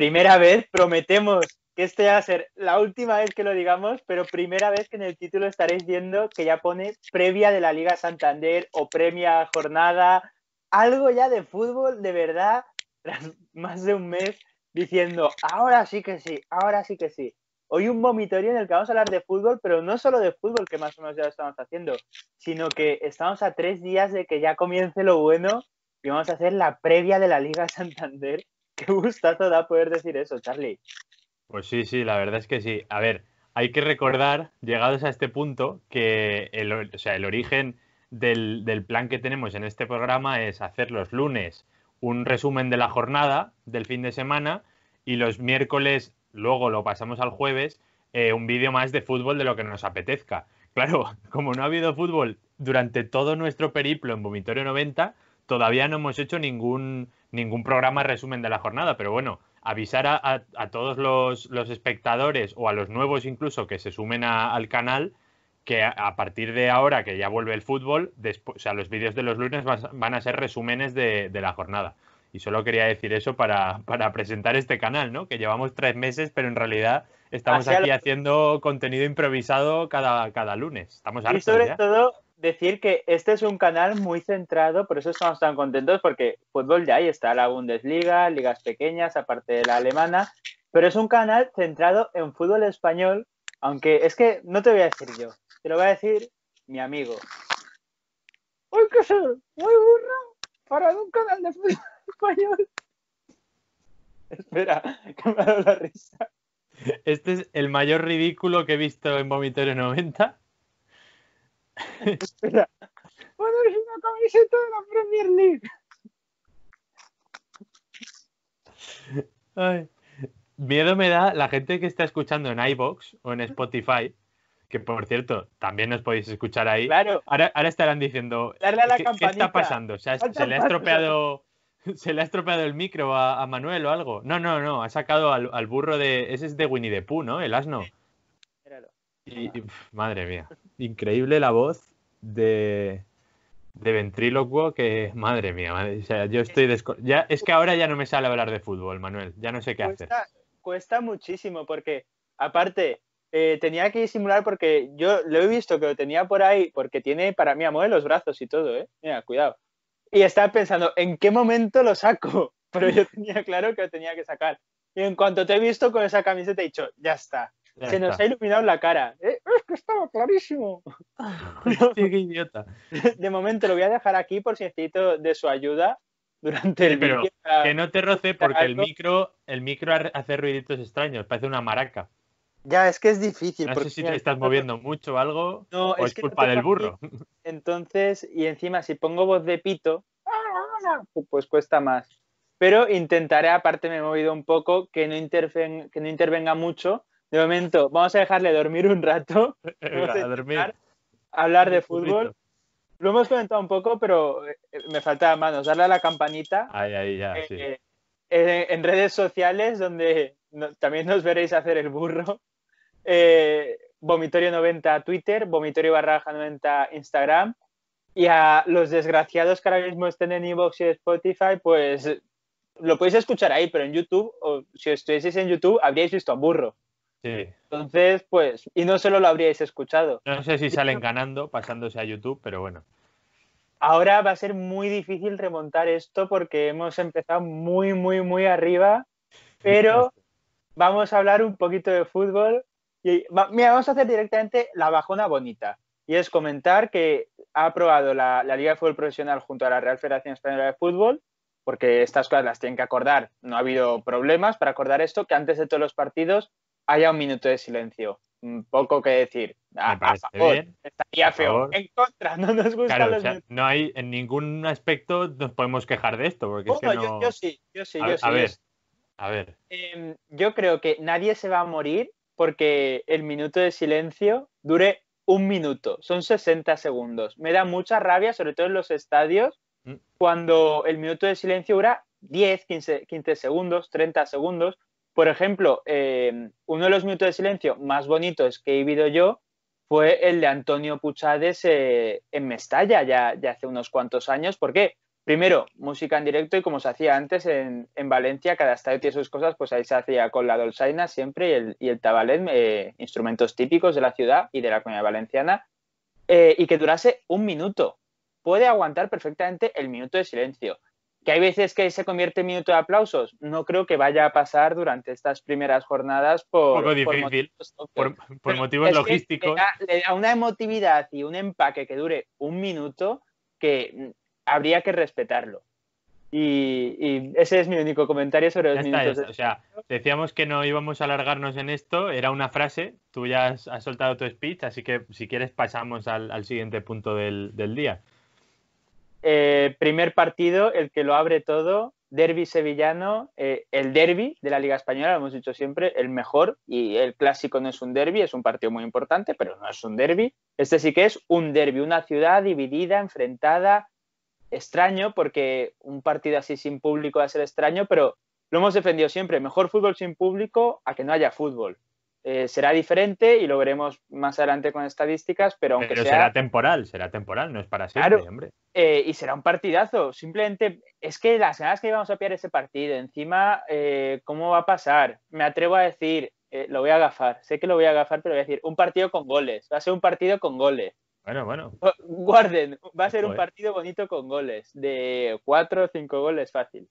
primera vez prometemos que este va a ser la última vez que lo digamos, pero primera vez que en el título estaréis viendo que ya pone previa de la Liga Santander o premia jornada, algo ya de fútbol de verdad, tras más de un mes diciendo, ahora sí que sí, ahora sí que sí. Hoy un vomitorio en el que vamos a hablar de fútbol, pero no solo de fútbol, que más o menos ya lo estamos haciendo, sino que estamos a tres días de que ya comience lo bueno y vamos a hacer la previa de la Liga Santander Qué gustazo da poder decir eso, Charlie. Pues sí, sí, la verdad es que sí. A ver, hay que recordar, llegados a este punto, que el, sea, el origen del, plan que tenemos en este programa es hacer los lunes un resumen de la jornada del fin de semana y los miércoles, luego lo pasamos al jueves, eh, un vídeo más de fútbol de lo que nos apetezca. Claro, como no ha habido fútbol durante todo nuestro periplo en Vomitorio 90, todavía no hemos hecho ningún, ningún programa resumen de la jornada, pero bueno, avisar a, todos los, espectadores o a los nuevos incluso que se sumen al canal que a, partir de ahora que ya vuelve el fútbol, después, o sea, los vídeos de los lunes van, a ser resúmenes de, la jornada. Y solo quería decir eso para, presentar este canal, ¿no? Que llevamos tres meses, pero en realidad estamos aquí haciendo contenido improvisado cada, cada lunes. Estamos hartos. Y sobre todo decir que este es un canal muy centrado, por eso estamos tan contentos, porque fútbol ya ahí está la Bundesliga, ligas pequeñas, aparte de la alemana, pero es un canal centrado en fútbol español, aunque es que no te voy a decir yo, te lo va a decir mi amigo. ¡Ay, qué ser muy burro para un canal de fútbol español. Espera, que me ha dado la risa. Este es el mayor ridículo que he visto en Vomitorio 90 Espera. una camiseta de Premier League! Miedo me da la gente que está escuchando en iBox o en Spotify, que por cierto, también nos podéis escuchar ahí. Claro. Ahora, estarán diciendo: ¿qué, está pasando? se le ha estropeado. ¿Se le ha estropeado el micro a, Manuel o algo? No, no, no. Ha sacado al, burro de. Ese es de Winnie the Pooh, ¿no? El asno. Y, madre mía increíble la voz de, de ventrílocuo que, madre mía, yo estoy... ya, es que ahora ya no me sale hablar de fútbol, Manuel, ya no sé qué hacer. Cuesta muchísimo porque, aparte, eh, tenía que disimular porque yo lo he visto que lo tenía por ahí, porque tiene para mí, amor, los brazos y todo, ¿eh? Mira, cuidado. Y estaba pensando, ¿en qué momento lo saco? Pero yo tenía claro que lo tenía que sacar. Y en cuanto te he visto con esa camiseta, he dicho, ya está, se nos ha iluminado la cara. Eh, es que estaba clarísimo. qué idiota. De momento lo voy a dejar aquí por si necesito de su ayuda durante el Que no te roce porque el micro, el micro hace ruiditos extraños, parece una maraca. Ya, es que es difícil. No sé si te estás moviendo mucho o algo, no, es, culpa del burro. Entonces, y encima, si pongo voz de pito, pues cuesta más. Pero intentaré, aparte me he movido un poco, que no, que no intervenga mucho de momento, vamos a dejarle dormir un rato. a dormir. hablar de fútbol. Lo hemos comentado un poco, pero eh, me faltaba manos. Darle a la campanita. Ahí, ahí, ya, eh, sí. Eh, en redes sociales, donde también nos veréis hacer el burro. Vomitorio90 Twitter, Vomitorio barraja 90 Instagram. Y a los desgraciados que ahora mismo estén en Evox y Spotify, pues lo podéis escuchar ahí, pero en YouTube, o si estuvieseis en YouTube, habríais visto a burro. Entonces, pues, y no solo lo habríais escuchado. No sé si salen ganando pasándose a YouTube, pero bueno. Ahora va a ser muy difícil remontar esto porque hemos empezado muy, muy, muy arriba, pero vamos a hablar un poquito de fútbol. Y, mira, vamos a hacer directamente la bajona bonita. Y es comentar que ha aprobado la Liga de Fútbol Profesional junto a la Real Federación Española de Fútbol porque estas cosas las tienen que acordar. No ha habido problemas para acordar esto, que antes de todos los partidos haya un minuto de silencio. Poco que decir. Ah, a, Me favor, estaría feo. En contra, no nos gusta No hay en ningún aspecto nos podemos quejar de esto. Porque yo, sí, yo sí, a, ver, em, yo creo que nadie se va a morir porque el minuto de silencio dure un minuto, son 60 segundos. Me da mucha rabia, sobre todo en los estadios, mm. cuando el minuto de silencio dura 10, 15, 15 segundos, 30 segundos, por ejemplo, em, uno de los minutos de silencio más bonitos que he vivido yo fue el de Antonio Puchades eh, en Mestalla, ya, hace unos cuantos años. ¿Por qué? Primero, música en directo y como se hacía antes en, Valencia, cada estadio tiene sus cosas, pues ahí se hacía con la dolzaina siempre y el, y eh, instrumentos típicos de la ciudad y de la comunidad valenciana, eh, y que durase un minuto. Puede aguantar perfectamente el minuto de silencio que hay veces que se convierte en minuto de aplausos. No creo que vaya a pasar durante estas primeras jornadas por, por motivos, logísticos. a una emotividad y un empaque que dure un minuto que habría que respetarlo. Y, ese es mi único comentario sobre los minutos. O sea, decíamos que no íbamos a alargarnos en esto, era una frase, tú ya has, soltado tu speech, así que si quieres pasamos al, siguiente punto del, día. Eh, primer partido, el que lo abre todo, derby sevillano, eh, el derby de la Liga Española, lo hemos dicho siempre, el mejor, y el clásico no es un derby, es un partido muy importante, pero no es un derby. Este sí que es un derby, una ciudad dividida, enfrentada, extraño, porque un partido así sin público va a ser extraño, pero lo hemos defendido siempre, mejor fútbol sin público a que no haya fútbol. Eh, será diferente y lo veremos más adelante con estadísticas, pero aunque pero será temporal, será temporal, no es para siempre, hombre. Eh, y será un partidazo. Simplemente es que las ganas que íbamos a pillar ese partido, encima, eh, ¿cómo va a pasar? Me atrevo a decir, lo voy a agafar, sé que lo voy a agafar, pero voy a decir, un partido con goles, va a ser un partido con goles. Bueno, bueno. Guarden, oh, va a ser un partido bonito con goles, de cuatro o cinco goles fácil.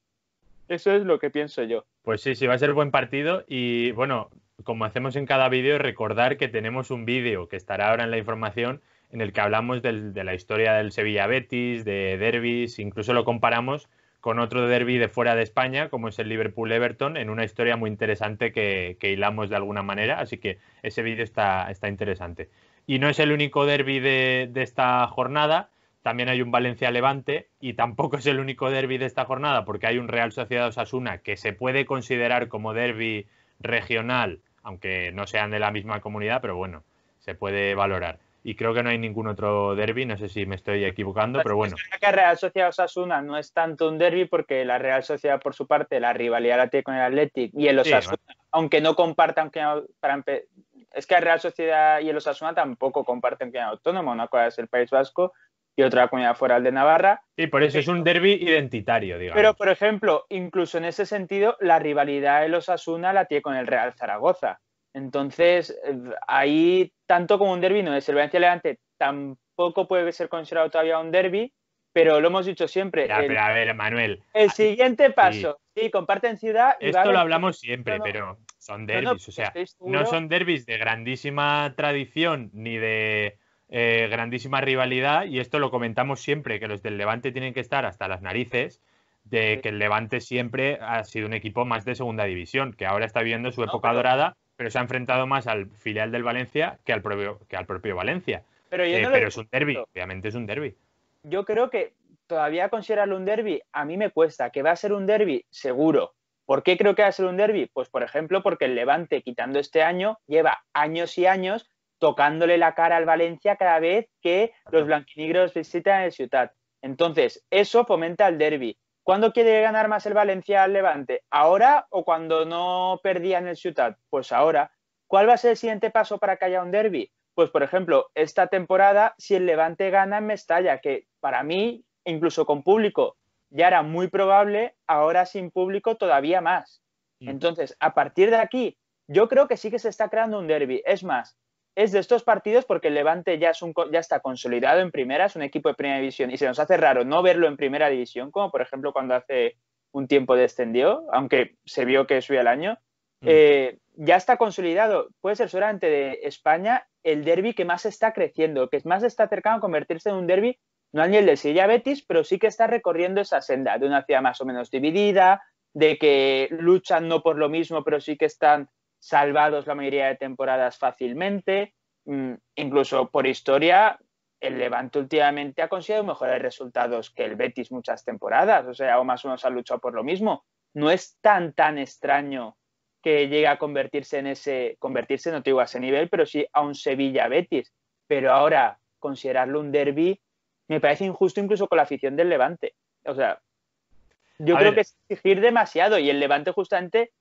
Eso es lo que pienso yo. Pues sí, sí, va a ser buen partido y bueno, como hacemos en cada vídeo, recordar que tenemos un vídeo que estará ahora en la información en el que hablamos de la historia del Sevilla Betis, de derbis, incluso lo comparamos con otro derby de fuera de España, como es el Liverpool Everton, en una historia muy interesante que, hilamos de alguna manera, así que ese vídeo está, interesante. Y no es el único derby de, de esta jornada, también hay un Valencia Levante y tampoco es el único derby de esta jornada, porque hay un Real Sociedad Osasuna que se puede considerar como derby regional aunque no sean de la misma comunidad, pero bueno, se puede valorar. Y creo que no hay ningún otro derby, no sé si me estoy equivocando, pero bueno. Es que Real Sociedad Osasuna no es tanto un derby porque la Real Sociedad, por su parte, la rivalidad la tiene con el Athletic y el Osasuna, aunque no compartan que es que la Real Sociedad y el Osasuna tampoco comparten que autónomo, no cosa es el País Vasco y otra comunidad fuera de Navarra. Y por eso es un eh, derby identitario, digamos. Pero, por ejemplo, incluso en ese sentido, la rivalidad de los Asuna la tiene con el Real Zaragoza. Entonces, eh, ahí, tanto como un derby no es. El Valencia Levante tampoco puede ser considerado todavía un derby, pero lo hemos dicho siempre. pero a ver, Manuel. El siguiente paso, sí, comparten ciudad. Esto lo hablamos siempre, pero son derbis, o sea, no son derbis de grandísima tradición ni de eh, grandísima rivalidad y esto lo comentamos siempre, que los del Levante tienen que estar hasta las narices de que el Levante siempre ha sido un equipo más de segunda división, que ahora está viviendo su época dorada, pero se ha enfrentado más al filial del Valencia que al propio, que al propio Valencia. Pero, eh, pero es un derby, obviamente es un derby. Yo creo que todavía considerarlo un derby a mí me cuesta, que va a ser un derby seguro. ¿Por qué creo que va a ser un derby? Pues por ejemplo porque el Levante, quitando este año, lleva años y años tocándole la cara al Valencia cada vez que los blanquinegros visitan el Ciutat. Entonces, eso fomenta el derby. ¿Cuándo quiere ganar más el Valencia al Levante? ¿Ahora o cuando no perdía en el Ciutat? Pues ahora. ¿Cuál va a ser el siguiente paso para que haya un derby? Pues, por ejemplo, esta temporada, si el Levante gana en Mestalla, que para mí, incluso con público, ya era muy probable, ahora sin público todavía más. Mm. Entonces, a partir de aquí, yo creo que sí que se está creando un derby. Es más, es de estos partidos porque el Levante ya, está consolidado en primera, es un equipo de primera división y se nos hace raro no verlo en primera división, como por ejemplo cuando hace un tiempo descendió, aunque se vio que subía el año. Mm. Eh, ya está consolidado, puede ser solamente de España el derby que más está creciendo, que más está cercano a convertirse en un derby, no al nivel de Sevilla Betis, pero sí que está recorriendo esa senda de una ciudad más o menos dividida, de que luchan no por lo mismo, pero sí que están salvados la mayoría de temporadas fácilmente. Mm, incluso por historia, el Levante últimamente ha conseguido mejores resultados que el Betis muchas temporadas. O sea, o más uno menos ha luchado por lo mismo. No es tan, tan extraño que llegue a convertirse en ese, convertirse, no te digo a ese nivel, pero sí a un Sevilla-Betis. Pero ahora, considerarlo un derby me parece injusto incluso con la afición del Levante. O sea, yo creo que es exigir demasiado y el Levante justamente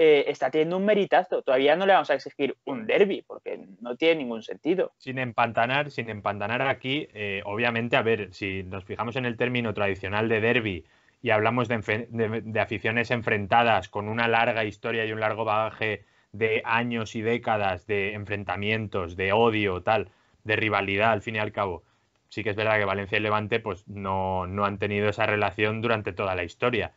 eh, está teniendo un meritazo. Todavía no le vamos a exigir un derby, porque no tiene ningún sentido. Sin empantanar, sin empantanar aquí, eh, obviamente, a ver, si nos fijamos en el término tradicional de derby y hablamos de, aficiones enfrentadas con una larga historia y un largo bagaje de años y décadas de enfrentamientos, de odio, tal, de rivalidad, al fin y al cabo. Sí que es verdad que Valencia y Levante pues no, no han tenido esa relación durante toda la historia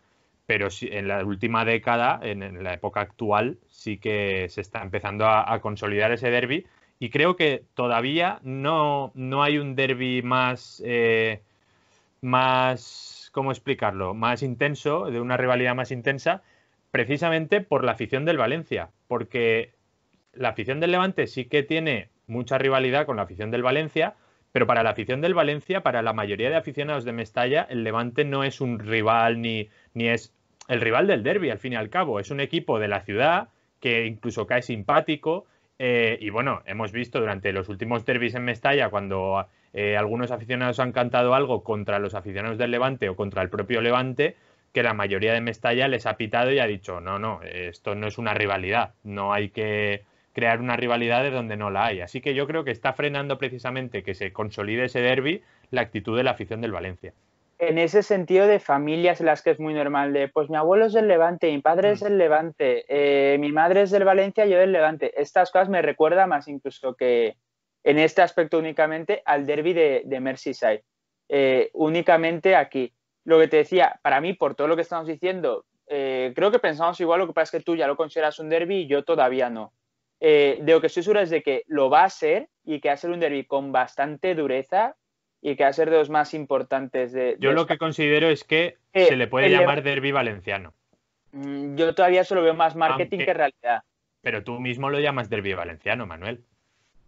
pero en la última década, en, la época actual, sí que se está empezando a, consolidar ese derby. Y creo que todavía no, no hay un derby más, eh, más, ¿cómo explicarlo? Más intenso, de una rivalidad más intensa, precisamente por la afición del Valencia. Porque la afición del Levante sí que tiene mucha rivalidad con la afición del Valencia, pero para la afición del Valencia, para la mayoría de aficionados de Mestalla, el Levante no es un rival ni, ni es el rival del derby, al fin y al cabo. Es un equipo de la ciudad que incluso cae simpático. Eh, y bueno, hemos visto durante los últimos derbis en Mestalla, cuando eh, algunos aficionados han cantado algo contra los aficionados del Levante o contra el propio Levante, que la mayoría de Mestalla les ha pitado y ha dicho, no, no, esto no es una rivalidad, no hay que crear una rivalidad de donde no la hay. Así que yo creo que está frenando precisamente que se consolide ese derby la actitud de la afición del Valencia en ese sentido de familias en las que es muy normal, de pues mi abuelo es del Levante, mi padre es mm. del Levante, eh, mi madre es del Valencia, yo del Levante. Estas cosas me recuerda más incluso que en este aspecto únicamente al derby de, de Merseyside, eh, únicamente aquí. Lo que te decía, para mí, por todo lo que estamos diciendo, eh, creo que pensamos igual, lo que pasa es que tú ya lo consideras un derby y yo todavía no. de lo que estoy seguro es de que lo va a ser y que va a ser un derby con bastante dureza, y que va a ser de los más importantes de... Yo lo que considero es que eh, se le puede llamar derby valenciano. Mm, yo todavía solo veo más marketing que realidad. Pero tú mismo lo llamas derby valenciano, Manuel.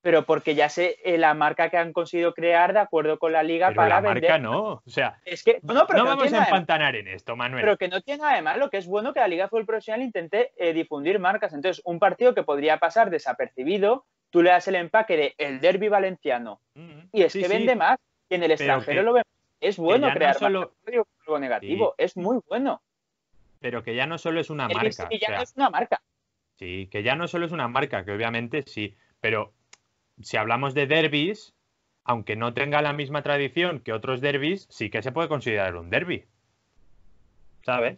Pero porque ya sé eh, la marca que han conseguido crear de acuerdo con la liga para la vender. marca no, o sea, no, no vamos a empantanar en esto, Manuel. Pero que no tiene además lo que es bueno que la liga fútbol profesional intente eh, difundir marcas. Entonces, un partido que podría pasar desapercibido, tú le das el empaque de el derby valenciano mm, y es que vende más en el extranjero lo vemos. Es bueno crear negativo, es muy bueno. Pero que ya no solo es una marca. es una marca. Sí, que ya no solo es una marca, que obviamente sí, pero si hablamos de derbis, aunque no tenga la misma tradición que otros derbis, sí que se puede considerar un derby.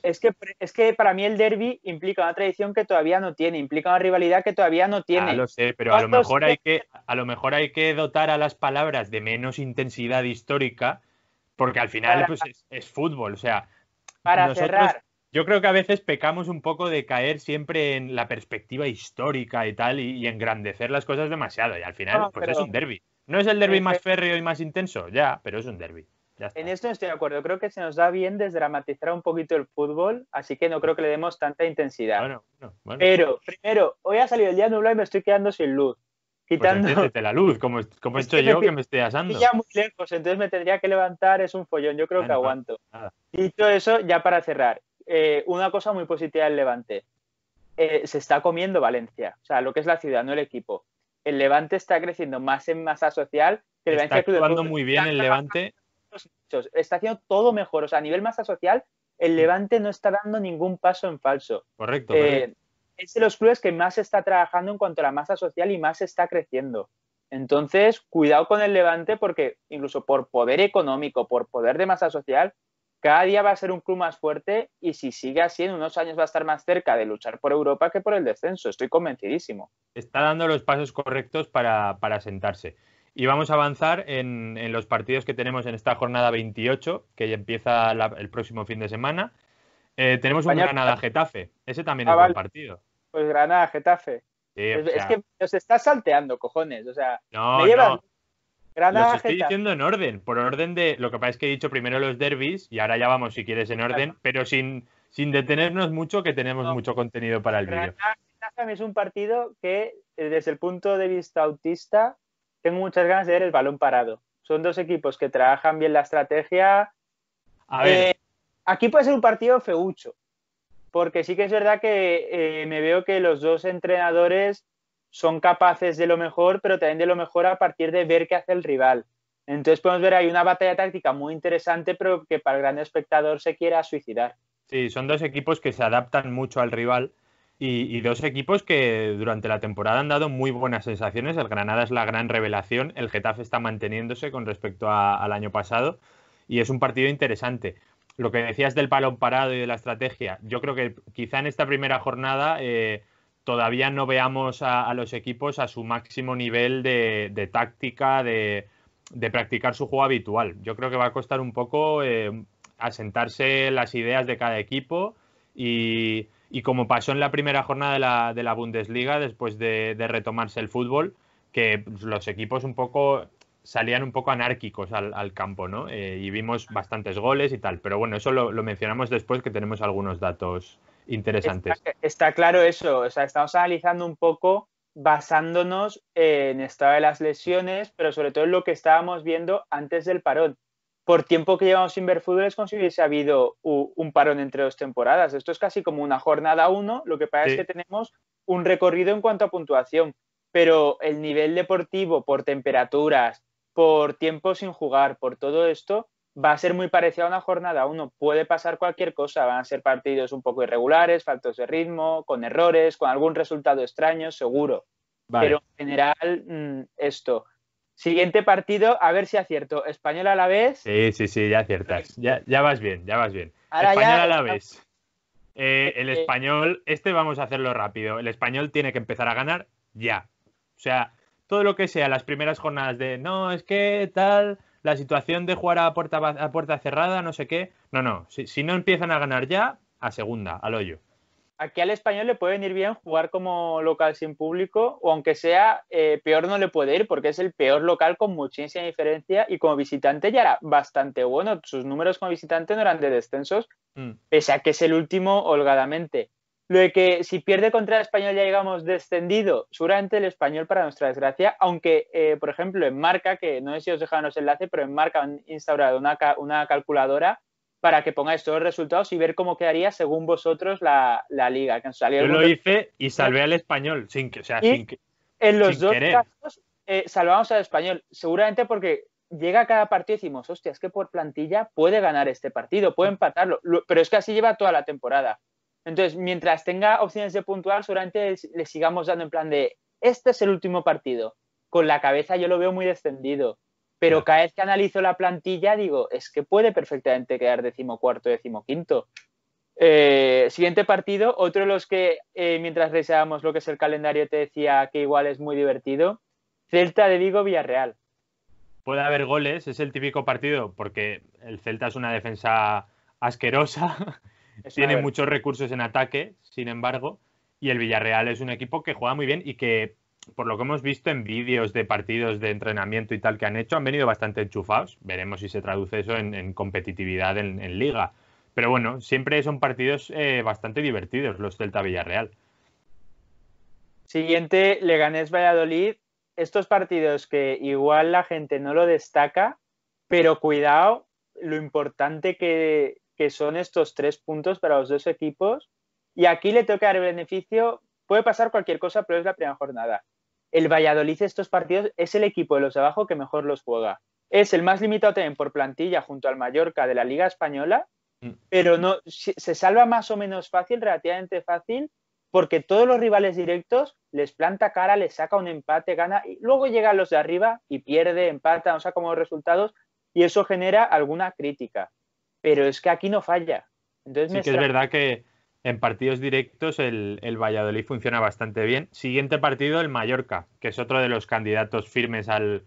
Es que, es que para mí el derby implica una tradición que todavía no tiene, implica una rivalidad que todavía no tiene. Ah, lo sé, pero a lo, mejor hay que, a lo mejor hay que dotar a las palabras de menos intensidad histórica, porque al final pues, es, fútbol, o sea, para Yo creo que a veces pecamos un poco de caer siempre en la perspectiva histórica y tal, y, engrandecer las cosas demasiado, y al final, pues es un derby. No es el derby más férreo y más intenso, ya, pero es un derby. En esto no estoy de acuerdo. Creo que se nos da bien desdramatizar un poquito el fútbol, así que no creo que le demos tanta intensidad. Pero, primero, hoy ha salido el día nublado y me estoy quedando sin luz. Pues Quitando. la luz, como, como he yo que me estoy asando. Ya muy lejos, entonces me tendría que levantar, es un follón, yo creo que aguanto. Y todo eso, ya para cerrar, eh, una cosa muy positiva del Levante. Eh, se está comiendo Valencia, o sea, lo que es la ciudad, no el equipo. El Levante está creciendo más en masa social que el Valencia está actuando muy bien el Levante está haciendo todo mejor. O sea, a nivel masa social, el mm. Levante no está dando ningún paso en falso. Eh, correcto. es de los clubes que más está trabajando en cuanto a la masa social y más está creciendo. Entonces, cuidado con el Levante porque incluso por poder económico, por poder de masa social, cada día va a ser un club más fuerte y si sigue así, en unos años va a estar más cerca de luchar por Europa que por el descenso. Estoy convencidísimo. Está dando los pasos correctos para, para sentarse. Y vamos a avanzar en, los partidos que tenemos en esta jornada 28, que empieza el próximo fin de semana. Eh, tenemos un Granada-Getafe. Ese también es ah, un partido. Pues Granada-Getafe. es que nos está salteando, cojones. O sea, no, me No. estoy diciendo en orden, por orden de. Lo que pasa es que he dicho primero los derbis y ahora ya vamos, si quieres, en orden, pero sin, sin detenernos mucho, que tenemos mucho contenido para el vídeo. Granada-Getafe es un partido que, eh, desde el punto de vista autista, tengo muchas ganas de ver el balón parado. Son dos equipos que trabajan bien la estrategia. A ver. Eh, aquí puede ser un partido feucho, porque sí que es verdad que eh, me veo que los dos entrenadores son capaces de lo mejor, pero también de lo mejor a partir de ver qué hace el rival. Entonces podemos ver ahí una batalla táctica muy interesante, pero que para el gran espectador se quiera suicidar. Sí, son dos equipos que se adaptan mucho al rival y, dos equipos que durante la temporada han dado muy buenas sensaciones. El Granada es la gran revelación, el Getafe está manteniéndose con respecto al año pasado y es un partido interesante. Lo que decías del palón parado y de la estrategia, yo creo que quizá en esta primera jornada eh, todavía no veamos a, los equipos a su máximo nivel de, táctica, de, practicar su juego habitual. Yo creo que va a costar un poco eh, asentarse las ideas de cada equipo y y como pasó en la primera jornada de la, Bundesliga, después de, retomarse el fútbol, que pues, los equipos un poco salían un poco anárquicos al, campo, ¿no? Eh, y vimos bastantes goles y tal. Pero bueno, eso lo, mencionamos después que tenemos algunos datos interesantes. Está, claro eso. O sea, estamos analizando un poco basándonos en estado de las lesiones, pero sobre todo en lo que estábamos viendo antes del parón por tiempo que llevamos sin ver fútbol es como si hubiese habido un parón entre dos temporadas. Esto es casi como una jornada uno, lo que pasa es que tenemos un recorrido en cuanto a puntuación, pero el nivel deportivo por temperaturas, por tiempo sin jugar, por todo esto, va a ser muy parecido a una jornada uno. Puede pasar cualquier cosa, van a ser partidos un poco irregulares, faltos de ritmo, con errores, con algún resultado extraño, seguro. Pero en general, mm, esto Siguiente partido, a ver si acierto. Español a la vez. Sí, sí, sí, ya aciertas. Ya, vas bien, ya vas bien. español a la vez. Eh, el eh. español, este vamos a hacerlo rápido. El español tiene que empezar a ganar ya. O sea, todo lo que sea las primeras jornadas de no, es que tal, la situación de jugar a puerta, a puerta cerrada, no sé qué. No, no, si no empiezan a ganar ya, a segunda, al hoyo aquí al español le puede venir bien jugar como local sin público, o aunque sea eh, peor no le puede ir, porque es el peor local con muchísima diferencia y como visitante ya era bastante bueno. Sus números como visitante no eran de descensos, mm. pese a que es el último holgadamente. Lo de que si pierde contra el español ya llegamos descendido, seguramente el español para nuestra desgracia, aunque eh, por ejemplo en Marca, que no sé si os dejaron los enlaces, pero en Marca han instaurado una, una calculadora para que pongáis todos los resultados y ver cómo quedaría según vosotros la, liga. Que Yo lo hice y salvé al español, sin que, sea, En los dos casos eh, salvamos al español, seguramente porque llega cada partido y decimos, hostia, es que por plantilla puede ganar este partido, puede empatarlo, pero es que así lleva toda la temporada. Entonces, mientras tenga opciones de puntuar, seguramente le sigamos dando en plan de, este es el último partido. Con la cabeza yo lo veo muy descendido. Pero cada vez que analizo la plantilla, digo, es que puede perfectamente quedar decimocuarto, decimoquinto. Eh, siguiente partido, otro de los que eh, mientras deseábamos lo que es el calendario te decía que igual es muy divertido, Celta de Vigo Villarreal. Puede haber goles, es el típico partido porque el Celta es una defensa asquerosa, tiene muchos recursos en ataque, sin embargo, y el Villarreal es un equipo que juega muy bien y que por lo que hemos visto en vídeos de partidos de entrenamiento y tal que han hecho, han venido bastante enchufados. Veremos si se traduce eso en, competitividad en, liga. Pero bueno, siempre son partidos eh, bastante divertidos los Celta Villarreal. Siguiente, Leganés Valladolid. Estos partidos que igual la gente no lo destaca, pero cuidado lo importante que son estos tres puntos para los dos equipos. Y aquí le toca dar beneficio. Puede pasar cualquier cosa, pero es la primera jornada el Valladolid estos partidos es el equipo de los de abajo que mejor los juega. Es el más limitado también por plantilla junto al Mallorca de la Liga Española, mm. pero no se salva más o menos fácil, relativamente fácil, porque todos los rivales directos les planta cara, les saca un empate, gana, y luego llegan los de arriba y pierde, empata, o sea, como resultados, y eso genera alguna crítica. Pero es que aquí no falla. Entonces sí que es verdad que, en partidos directos el, el, Valladolid funciona bastante bien. Siguiente partido, el Mallorca, que es otro de los candidatos firmes al,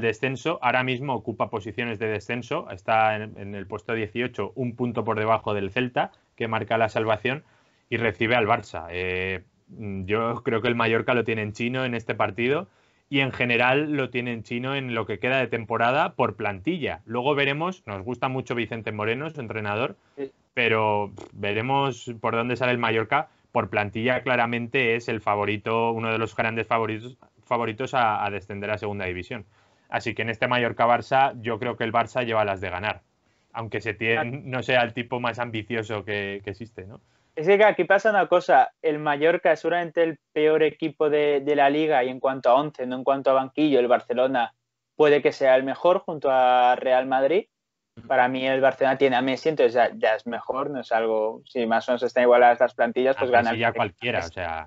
descenso. Ahora mismo ocupa posiciones de descenso, está en, el puesto 18, un punto por debajo del Celta, que marca la salvación, y recibe al Barça. Eh, yo creo que el Mallorca lo tiene en chino en este partido y en general lo tiene en chino en lo que queda de temporada por plantilla. Luego veremos, nos gusta mucho Vicente Moreno, su entrenador, pero veremos por dónde sale el Mallorca. Por plantilla, claramente es el favorito, uno de los grandes favoritos, favoritos a, descender a segunda división. Así que en este Mallorca-Barça, yo creo que el Barça lleva las de ganar, aunque se tiene, no sea el tipo más ambicioso que, existe, ¿no? Es que aquí pasa una cosa, el Mallorca es seguramente el peor equipo de, de, la liga y en cuanto a once, no en cuanto a banquillo, el Barcelona puede que sea el mejor junto a Real Madrid, para mí el Barcelona tiene a Messi, entonces ya, es mejor, no es algo, si más o menos están igualadas las plantillas, pues ah, gana. cualquiera, o sea.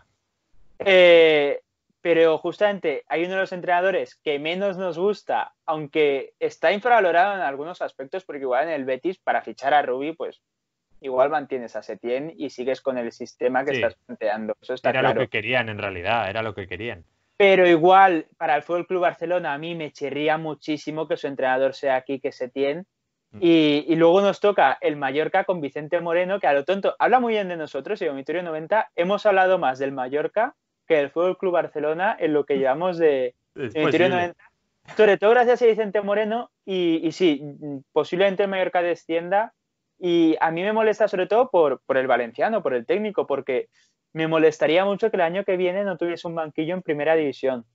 Eh, pero justamente hay uno de los entrenadores que menos nos gusta, aunque está infravalorado en algunos aspectos, porque igual en el Betis, para fichar a Rubí, pues igual mantienes a Setién y sigues con el sistema que estás planteando. Eso era lo que querían en realidad, era lo que querían. Pero igual, para el Fútbol Club Barcelona, a mí me chirría muchísimo que su entrenador sea aquí, que Setién, y, luego nos toca el Mallorca con Vicente Moreno, que a lo tonto habla muy bien de nosotros y Vomitorio 90 hemos hablado más del Mallorca que del Fútbol Club Barcelona en lo que mm. llevamos de Vomitorio 90. Sobre todo gracias a Vicente Moreno y, sí, posiblemente el Mallorca descienda y a mí me molesta sobre todo por, por el valenciano, por el técnico, porque me molestaría mucho que el año que viene no tuviese un banquillo en primera división.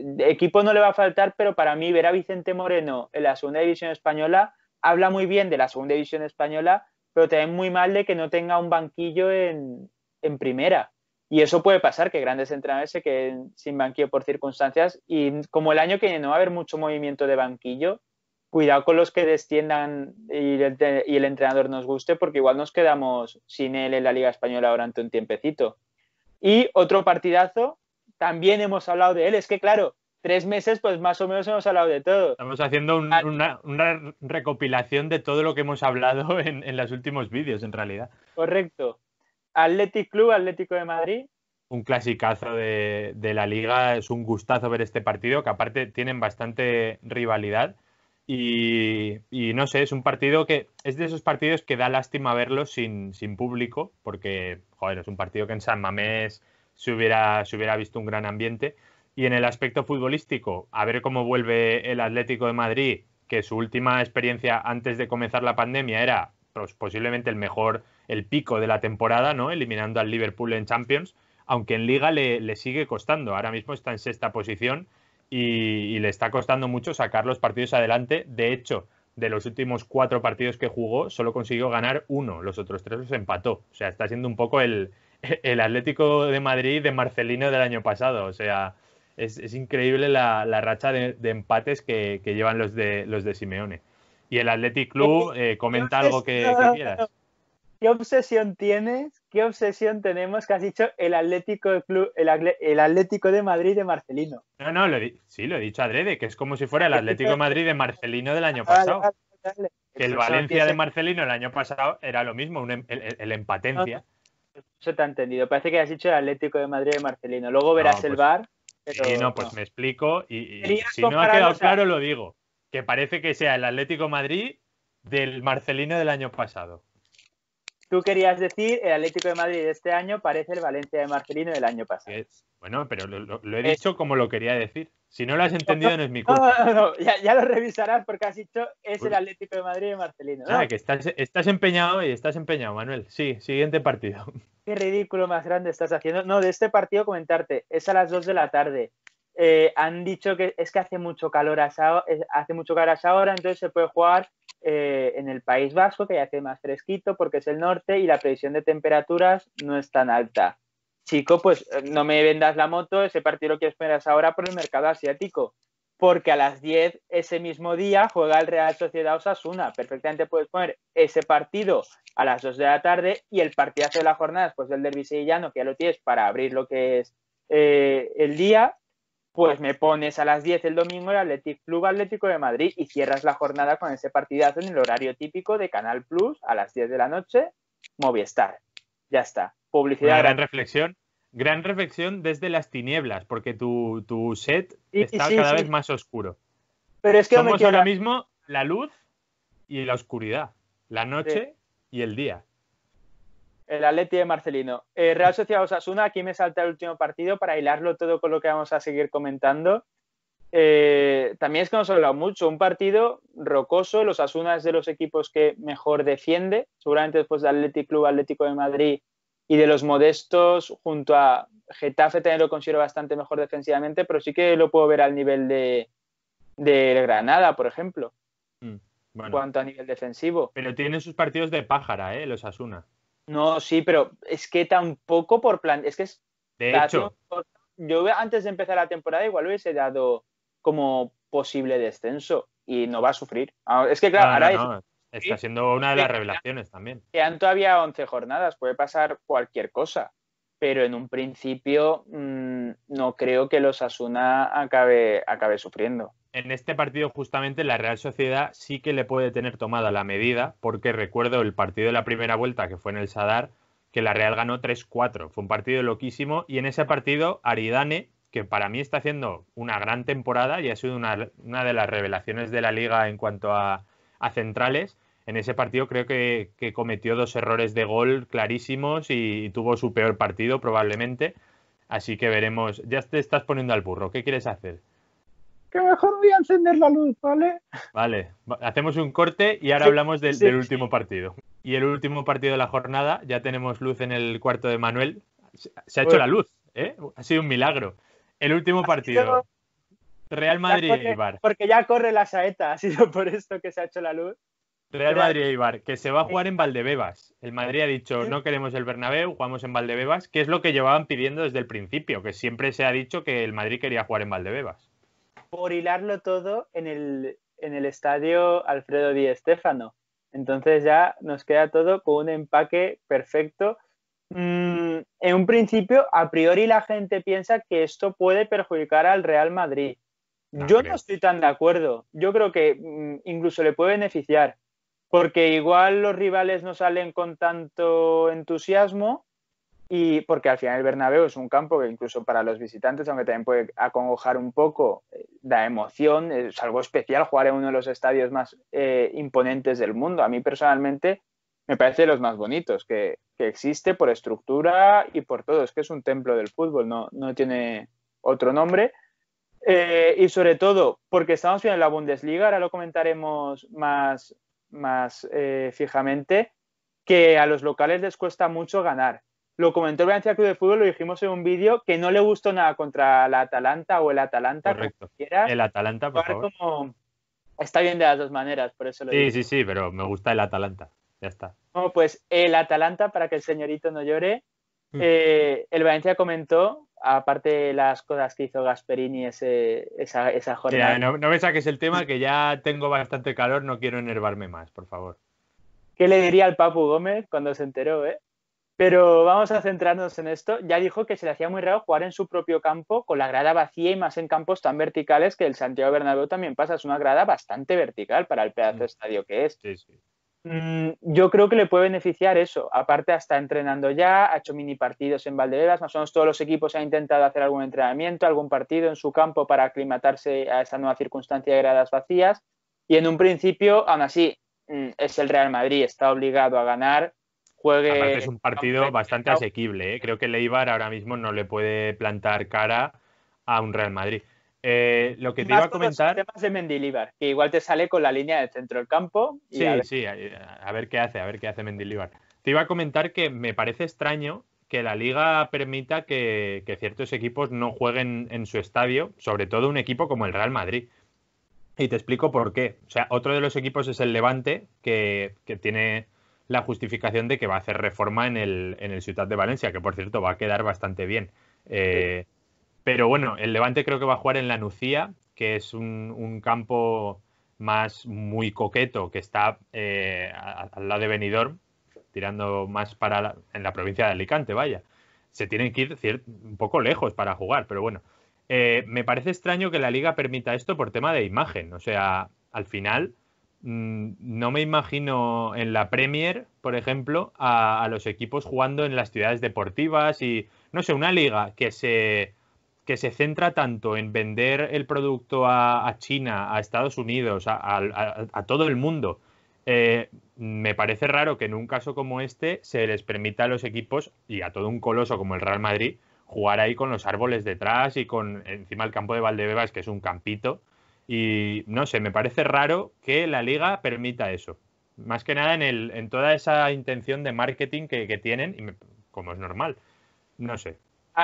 De equipo no le va a faltar, pero para mí ver a Vicente Moreno en la segunda división española habla muy bien de la segunda división española, pero también muy mal de que no tenga un banquillo en, en primera. Y eso puede pasar, que grandes entrenadores se queden sin banquillo por circunstancias. Y como el año que no va a haber mucho movimiento de banquillo, cuidado con los que desciendan y el, entrenador nos guste, porque igual nos quedamos sin él en la Liga Española durante un tiempecito. Y otro partidazo, también hemos hablado de él, es que claro, tres meses, pues más o menos hemos hablado de todo. Estamos haciendo ah. una, recopilación de todo lo que hemos hablado en, los últimos vídeos, en realidad. Correcto. Athletic Club, Atlético de Madrid. Un clasicazo de, la liga, es un gustazo ver este partido, que aparte tienen bastante rivalidad. Y, no sé, es un partido que es de esos partidos que da lástima verlo sin, público, porque, joder, es un partido que en San Mamés hubiera, se hubiera visto un gran ambiente y en el aspecto futbolístico, a ver cómo vuelve el Atlético de Madrid, que su última experiencia antes de comenzar la pandemia era pues, posiblemente el mejor, el pico de la temporada, ¿no? Eliminando al Liverpool en Champions, aunque en Liga le, sigue costando. Ahora mismo está en sexta posición y, le está costando mucho sacar los partidos adelante. De hecho, de los últimos cuatro partidos que jugó, solo consiguió ganar uno, los otros tres los empató. O sea, está siendo un poco el, el Atlético de Madrid de Marcelino del año pasado. O sea, es, increíble la, racha de, empates que, llevan los de, los de Simeone. Y el Athletic Club, eh, comenta algo que, quieras. ¿Qué obsesión tienes? ¿Qué obsesión tenemos que has dicho el Atlético de, Club, el, Atlético de Madrid de Marcelino? No, no, lo, sí, lo he dicho adrede, que es como si fuera el Atlético de Madrid de Marcelino del año ah, pasado. Que el Valencia de Marcelino el año pasado era lo mismo, em, el, empatencia. eso te ha entendido. Parece que has dicho el Atlético de Madrid de Marcelino. Luego verás el bar pues si no, pues me explico y, y si no ha quedado claro, lo digo. Que parece que sea el Atlético Madrid del Marcelino del año pasado. Tú querías decir, el Atlético de Madrid de este año parece el Valencia de Marcelino del año pasado. bueno, pero lo, he eh. dicho como lo quería decir. Si no lo has entendido, no, es mi culpa. No, no, ya, lo revisarás porque has dicho, es el Atlético de Madrid de Marcelino. Ah, que estás, estás empeñado y estás empeñado, Manuel. Sí, siguiente partido. Qué ridículo más grande estás haciendo. No, de este partido comentarte, es a las 2 de la tarde. Eh, han dicho que es que hace mucho calor eh, hace mucho calor a entonces se puede jugar eh, en el País Vasco, que ya hace más fresquito porque es el norte y la previsión de temperaturas no es tan alta. Chico, pues eh, no me vendas la moto, ese partido que esperas ahora por el mercado asiático, porque a las 10 ese mismo día juega el Real Sociedad Osasuna. Perfectamente puedes poner ese partido a las 2 de la tarde y el partidazo de la jornada después del derbi sevillano, que ya lo tienes para abrir lo que es eh, el día, pues me pones a las 10 el domingo el Athletic Club Atlético de Madrid y cierras la jornada con ese partidazo en el horario típico de Canal Plus a las 10 de la noche, Movistar. Ya está. Publicidad. gran reflexión. Gran reflexión desde las tinieblas, porque tu, set está cada vez más oscuro. Pero es que Somos ahora mismo la luz y la oscuridad, la noche y el día. El Atleti de Marcelino. Eh, Real Sociedad Osasuna, aquí me salta el último partido para hilarlo todo con lo que vamos a seguir comentando. Eh, también es que nos ha hablado mucho, un partido rocoso, los Asunas de los equipos que mejor defiende, seguramente después de Atleti Club Atlético de Madrid y de los modestos, junto a Getafe también lo considero bastante mejor defensivamente, pero sí que lo puedo ver al nivel de, Granada, por ejemplo, mm, en cuanto a nivel defensivo. Pero tienen sus partidos de pájara, eh, los Asuna. No, sí, pero es que tampoco por plan. Es que es. De hecho. Yo antes de empezar la temporada igual hubiese dado como posible descenso y no va a sufrir. Ah, es que, claro, ahora. está siendo una de las revelaciones también. Que han todavía 11 jornadas, puede pasar cualquier cosa. Pero en un principio mm, no creo que los Asuna acabe, acabe sufriendo en este partido justamente la Real Sociedad sí que le puede tener tomada la medida, porque recuerdo el partido de la primera vuelta que fue en el Sadar, que la Real ganó 3-4. Fue un partido loquísimo y en ese partido Aridane, que para mí está haciendo una gran temporada y ha sido una, de las revelaciones de la liga en cuanto a, centrales, en ese partido creo que, cometió dos errores de gol clarísimos y, tuvo su peor partido probablemente. Así que veremos. Ya te estás poniendo al burro. ¿Qué quieres hacer? mejor voy a encender la luz, ¿vale? Vale, hacemos un corte y ahora hablamos del, último partido. Y el último partido de la jornada, ya tenemos luz en el cuarto de Manuel. Se, ha hecho la luz, ¿eh? Ha sido un milagro. El último partido. Real Madrid y Eibar. Porque ya corre la saeta, ha sido por esto que se ha hecho la luz. Real Madrid ibar que se va a jugar en Valdebebas. El Madrid ha dicho, no queremos el Bernabéu, jugamos en Valdebebas, que es lo que llevaban pidiendo desde el principio, que siempre se ha dicho que el Madrid quería jugar en Valdebebas por hilarlo todo en el, en el estadio Alfredo Di Stéfano. Entonces ya nos queda todo con un empaque perfecto. Mm, en un principio, a priori la gente piensa que esto puede perjudicar al Real Madrid. Ah, Yo no estoy tan de acuerdo. Yo creo que mm, incluso le puede beneficiar, porque igual los rivales no salen con tanto entusiasmo y porque al final el Bernabéu es un campo que incluso para los visitantes, aunque también puede acongojar un poco, eh, da emoción, es algo especial jugar en uno de los estadios más eh, imponentes del mundo. A mí personalmente me parece de los más bonitos que, que, existe por estructura y por todo. Es que es un templo del fútbol, no, tiene otro nombre. Eh, y sobre todo, porque estamos en la Bundesliga, ahora lo comentaremos más, fijamente, que a los locales les cuesta mucho ganar lo comentó el Valencia Club de Fútbol, lo dijimos en un vídeo, que no le gustó nada contra la Atalanta o el Atalanta, Correcto. Como quieras. El Atalanta, por favor. Como... Está bien de las dos maneras, por eso lo sí, digo. Sí, sí, sí, pero me gusta el Atalanta, ya está. No, pues el Atalanta, para que el señorito no llore, mm. eh, el Valencia comentó, aparte de las cosas que hizo Gasperini esa, esa jornada. no, no, me saques el tema, que ya tengo bastante calor, no quiero enervarme más, por favor. ¿Qué le diría al Papu Gómez cuando se enteró, eh? Pero vamos a centrarnos en esto. Ya dijo que se le hacía muy raro jugar en su propio campo con la grada vacía y más en campos tan verticales que el Santiago Bernabéu también pasa. Es una grada bastante vertical para el pedazo de mm. estadio que es. Mm, yo creo que le puede beneficiar eso. Aparte, está entrenando ya, ha hecho mini partidos en Valdebebas. Más o menos todos los equipos han intentado hacer algún entrenamiento, algún partido en su campo para aclimatarse a esa nueva circunstancia de gradas vacías. Y en un principio, aún así, mm, es el Real Madrid, está obligado a ganar es un partido bastante asequible. ¿eh? Creo que Leibar ahora mismo no le puede plantar cara a un Real Madrid. Eh, lo que te iba a comentar. temas de Mendilibar, que igual te sale con la línea del centro del campo. sí, sí, a, ver qué hace, a ver qué hace Mendilibar. Te iba a comentar que me parece extraño que la liga permita que, ciertos equipos no jueguen en su estadio, sobre todo un equipo como el Real Madrid. Y te explico por qué. O sea, otro de los equipos es el Levante, que, que tiene la justificación de que va a hacer reforma en el, en el Ciudad de Valencia, que por cierto va a quedar bastante bien. Eh, pero bueno, el Levante creo que va a jugar en la Nucía, que es un, campo más muy coqueto, que está eh, al lado de Benidorm, tirando más para en la provincia de Alicante, vaya. Se tienen que ir un poco lejos para jugar, pero bueno. Eh, me parece extraño que la liga permita esto por tema de imagen. O sea, al final, Mm, no me imagino en la Premier, por ejemplo, a, los equipos jugando en las ciudades deportivas y, no sé, una liga que se, centra tanto en vender el producto a, China, a Estados Unidos, a, todo el mundo. Eh, me parece raro que en un caso como este se les permita a los equipos y a todo un coloso como el Real Madrid jugar ahí con los árboles detrás y con encima el campo de Valdebebas, que es un campito y no sé, me parece raro que la liga permita eso. Más que nada en, el, en toda esa intención de marketing que, tienen, como es normal. No sé.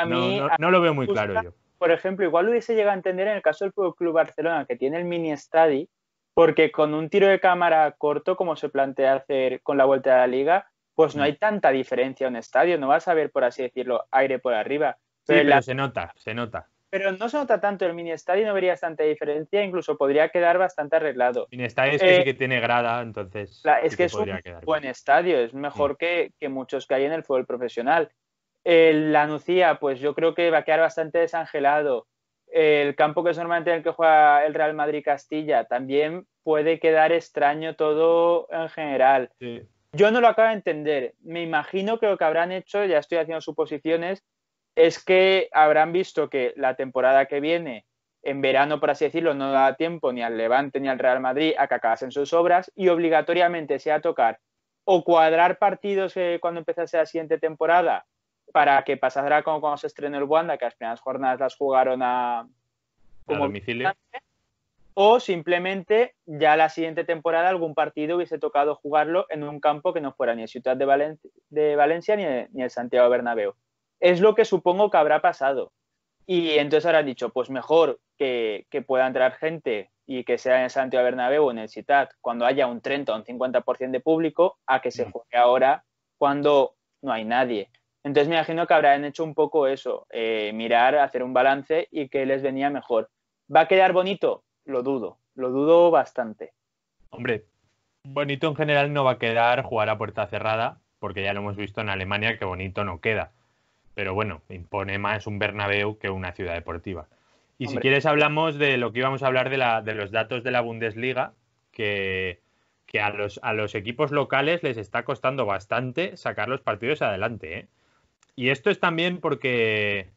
no, lo veo muy claro yo. Por ejemplo, igual lo hubiese llegado a entender en el caso del Club Barcelona, que tiene el mini estadio porque con un tiro de cámara corto, como se plantea hacer con la vuelta de la liga, pues no mm. hay tanta diferencia en un estadio. No vas a ver, por así decirlo, aire por arriba. sí, pero se nota, se nota. Pero no se nota tanto el mini estadio, no vería tanta diferencia, incluso podría quedar bastante arreglado. Mini estadio es eh, que tiene grada, entonces. es que, es un buen estadio, es mejor que, muchos que hay en el fútbol profesional. la Anuncia, pues yo creo que va a quedar bastante desangelado. el campo que es normalmente el que juega el Real Madrid Castilla también puede quedar extraño todo en general. Yo no lo acabo de entender. Me imagino que lo que habrán hecho, ya estoy haciendo suposiciones, es que habrán visto que la temporada que viene, en verano, por así decirlo, no da tiempo ni al Levante ni al Real Madrid a que acabasen sus obras y obligatoriamente sea tocar o cuadrar partidos eh, cuando empezase la siguiente temporada para que pasará como cuando se estrenó el Wanda, que las primeras jornadas las jugaron a, como a domicilio. O simplemente ya la siguiente temporada algún partido hubiese tocado jugarlo en un campo que no fuera ni el Ciudad de, Valencia ni el, el Santiago Bernabéu. Es lo que supongo que habrá pasado. Y entonces habrán dicho, pues mejor que, que pueda entrar gente y que sea en Santiago Bernabéu o en el Citat cuando haya un 30 o un 50% de público a que se mm. juegue ahora cuando no hay nadie. Entonces me imagino que habrán hecho un poco eso, eh, mirar, hacer un balance y que les venía mejor. ¿Va a quedar bonito? Lo dudo, lo dudo bastante. Hombre, bonito en general no va a quedar jugar a puerta cerrada, porque ya lo hemos visto en Alemania que bonito no queda pero bueno, impone más un Bernabéu que una ciudad deportiva. Y si quieres hablamos de lo que íbamos a hablar de, los datos de la Bundesliga, que, que a, los, a, los, equipos locales les está costando bastante sacar los partidos adelante. ¿eh? Y esto es también porque,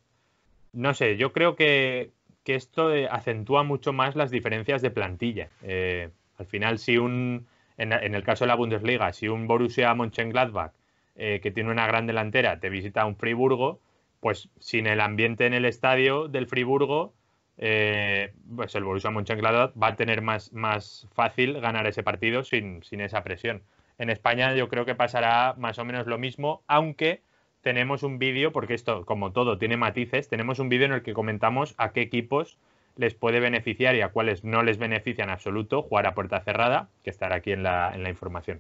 no sé, yo creo que, esto eh, acentúa mucho más las diferencias de plantilla. Eh, al final, si un, en, en, el caso de la Bundesliga, si un Borussia Mönchengladbach eh, que tiene una gran delantera, te visita un Friburgo, pues sin el ambiente en el estadio del Friburgo, eh, pues el Borussia Mönchengladbach va a tener más, más fácil ganar ese partido sin, sin esa presión. En España yo creo que pasará más o menos lo mismo, aunque tenemos un vídeo, porque esto, como todo, tiene matices, tenemos un vídeo en el que comentamos a qué equipos les puede beneficiar y a cuáles no les beneficia en absoluto jugar a puerta cerrada, que estará aquí en la, en la información.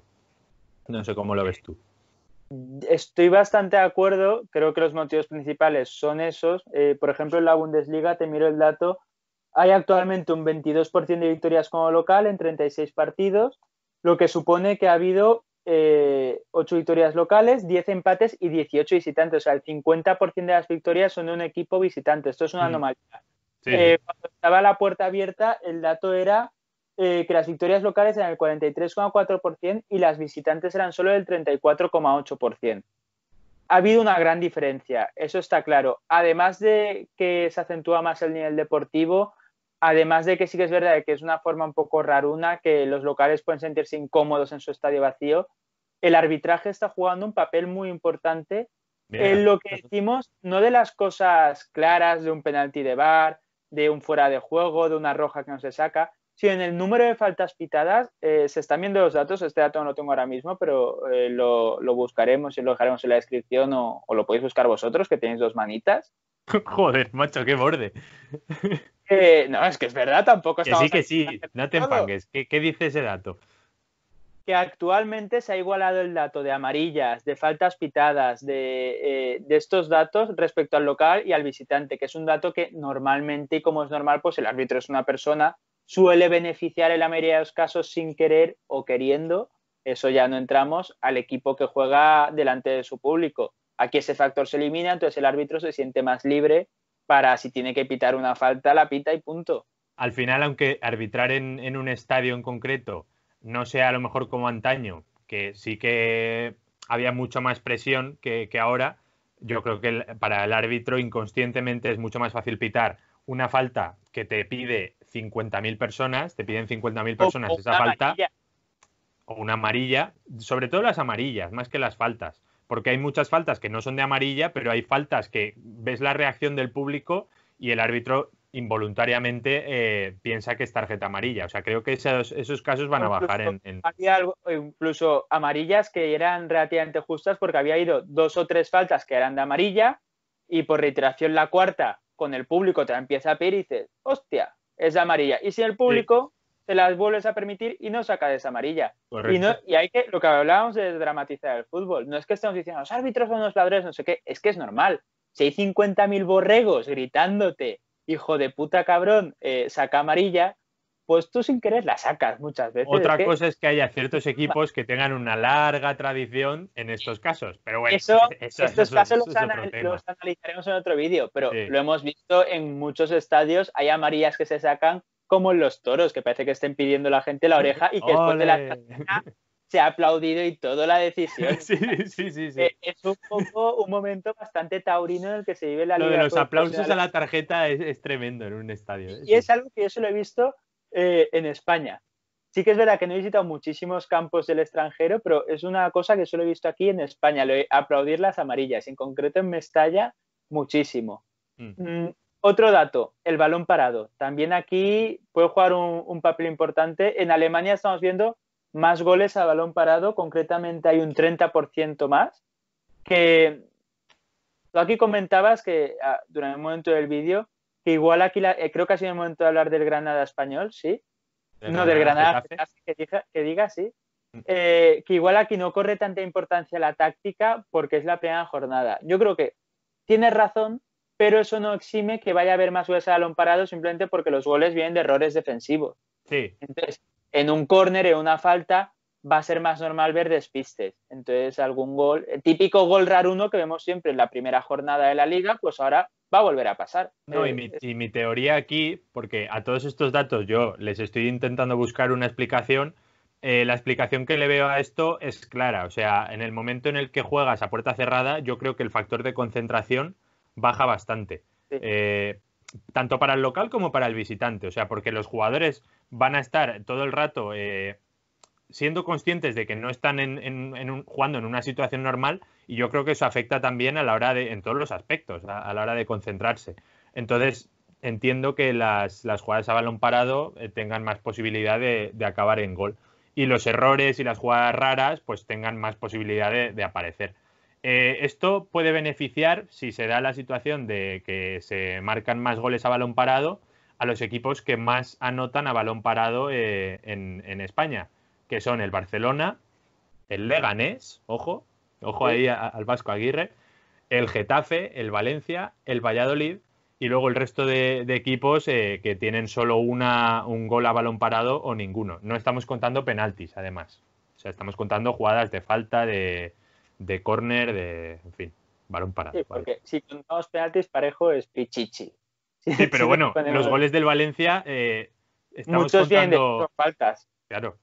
No sé cómo lo ves tú. Estoy bastante de acuerdo, creo que los motivos principales son esos. Eh, por ejemplo, en la Bundesliga, te miro el dato, hay actualmente un 22% de victorias como local en 36 partidos, lo que supone que ha habido 8 eh, victorias locales, 10 empates y 18 visitantes. O sea, el 50% de las victorias son de un equipo visitante. Esto es una mm. anomalía. Eh, cuando estaba la puerta abierta, el dato era eh, que las victorias locales eran el 43,4% y las visitantes eran solo el 34,8%. Ha habido una gran diferencia, eso está claro. Además de que se acentúa más el nivel deportivo, además de que sí que es verdad que es una forma un poco raruna, que los locales pueden sentirse incómodos en su estadio vacío, el arbitraje está jugando un papel muy importante en lo que decimos, no de las cosas claras, de un penalti de bar, de un fuera de juego, de una roja que no se saca, Sí, en el número de faltas pitadas eh, se están viendo los datos. Este dato no lo tengo ahora mismo, pero eh, lo, buscaremos y lo dejaremos en la descripción o, lo podéis buscar vosotros, que tenéis dos manitas. Joder, macho, qué borde. Eh, no, es que es verdad, tampoco que Sí, que sí, no te empagues. ¿Qué, dice ese dato? Que actualmente se ha igualado el dato de amarillas, de faltas pitadas, de, de estos datos respecto al local y al visitante, que es un dato que normalmente, y como es normal, pues el árbitro es una persona suele beneficiar en la mayoría de los casos sin querer o queriendo, eso ya no entramos, al equipo que juega delante de su público. Aquí ese factor se elimina, entonces el árbitro se siente más libre para si tiene que pitar una falta, la pita y punto. Al final, aunque arbitrar en, un estadio en concreto no sea a lo mejor como antaño, que sí que había mucho más presión que, ahora, yo creo que para el árbitro inconscientemente es mucho más fácil pitar una falta que te pide 50.000 personas, te piden 50.000 personas esa falta, o una amarilla, sobre todo las amarillas, más que las faltas, porque hay muchas faltas que no son de amarilla, pero hay faltas que ves la reacción del público y el árbitro involuntariamente eh, piensa que es tarjeta amarilla. O sea, creo que esos, casos van a bajar en, algo, incluso amarillas que eran relativamente justas porque había ido dos o tres faltas que eran de amarilla y por reiteración la cuarta con el público te empieza a pedir y dices, hostia, es amarilla. Y si el público se te las vuelves a permitir y no saca de esa amarilla. Y, no, y hay que, lo que hablábamos de dramatizar el fútbol, no es que estemos diciendo los árbitros son unos ladrones, no sé qué, es que es normal. Si hay 50.000 borregos gritándote, hijo de puta cabrón, eh, saca amarilla, pues tú sin querer la sacas muchas veces. Otra ¿eh? cosa es que haya ciertos equipos que tengan una larga tradición en estos casos, pero bueno, eso, estos los, analizaremos en otro vídeo, pero lo hemos visto en muchos estadios, hay amarillas que se sacan como en los toros, que parece que estén pidiendo la gente la oreja y que después de la se ha aplaudido y toda la decisión. Sí, sí, sí, sí. Eh, es un poco un momento bastante taurino en el que se vive la Lo de los aplausos a la tarjeta es, tremendo en un estadio. Y ¿eh? es algo que yo se lo he visto eh, en España. Sí que es verdad que no he visitado muchísimos campos del extranjero, pero es una cosa que solo he visto aquí en España, aplaudir las amarillas, en concreto en Mestalla, muchísimo. Mm. Mm, otro dato, el balón parado. También aquí puede jugar un, papel importante. En Alemania estamos viendo más goles a balón parado, concretamente hay un 30% más. Que tú aquí comentabas que ah, durante el momento del vídeo que igual aquí eh, creo que ha sido el momento de hablar del Granada español, ¿sí? no, del Granada que diga, que sí. Mm. Eh, que igual aquí no corre tanta importancia la táctica porque es la primera jornada. Yo creo que tienes razón, pero eso no exime que vaya a haber más goles a balón parado simplemente porque los goles vienen de errores defensivos. Sí. Entonces, en un córner, en una falta, va a ser más normal ver despistes. Entonces, algún gol, el típico gol raro uno que vemos siempre en la primera jornada de la liga, pues ahora va a volver a pasar. No, y eh, mi, teoría aquí, porque a todos estos datos yo les estoy intentando buscar una explicación, eh, la explicación que le veo a esto es clara. O sea, en el momento en el que juegas a puerta cerrada, yo creo que el factor de concentración baja bastante. Eh, tanto para el local como para el visitante. O sea, porque los jugadores van a estar todo el rato siendo conscientes de que no están en, en, un, jugando en una situación normal y yo creo que eso afecta también a la hora de, en todos los aspectos, a, la hora de concentrarse. Entonces, entiendo que las, jugadas a balón parado eh, tengan más posibilidad de, acabar en gol y los errores y las jugadas raras pues tengan más posibilidad de, aparecer. Eh, esto puede beneficiar, si se da la situación de que se marcan más goles a balón parado, a los equipos que más anotan a balón parado eh, en España que son el Barcelona, el Leganés, ojo, ojo ahí al Vasco Aguirre, el Getafe, el Valencia, el Valladolid y luego el resto de, equipos eh, que tienen solo una, un gol a balón parado o ninguno. No estamos contando penaltis, además. O sea, estamos contando jugadas de falta, de, de córner, de. En fin, balón parado. Sí, porque si contamos penaltis, parejo es Pichichi. Sí, pero bueno, los goles del Valencia eh, estamos contando... vienen faltas. Claro,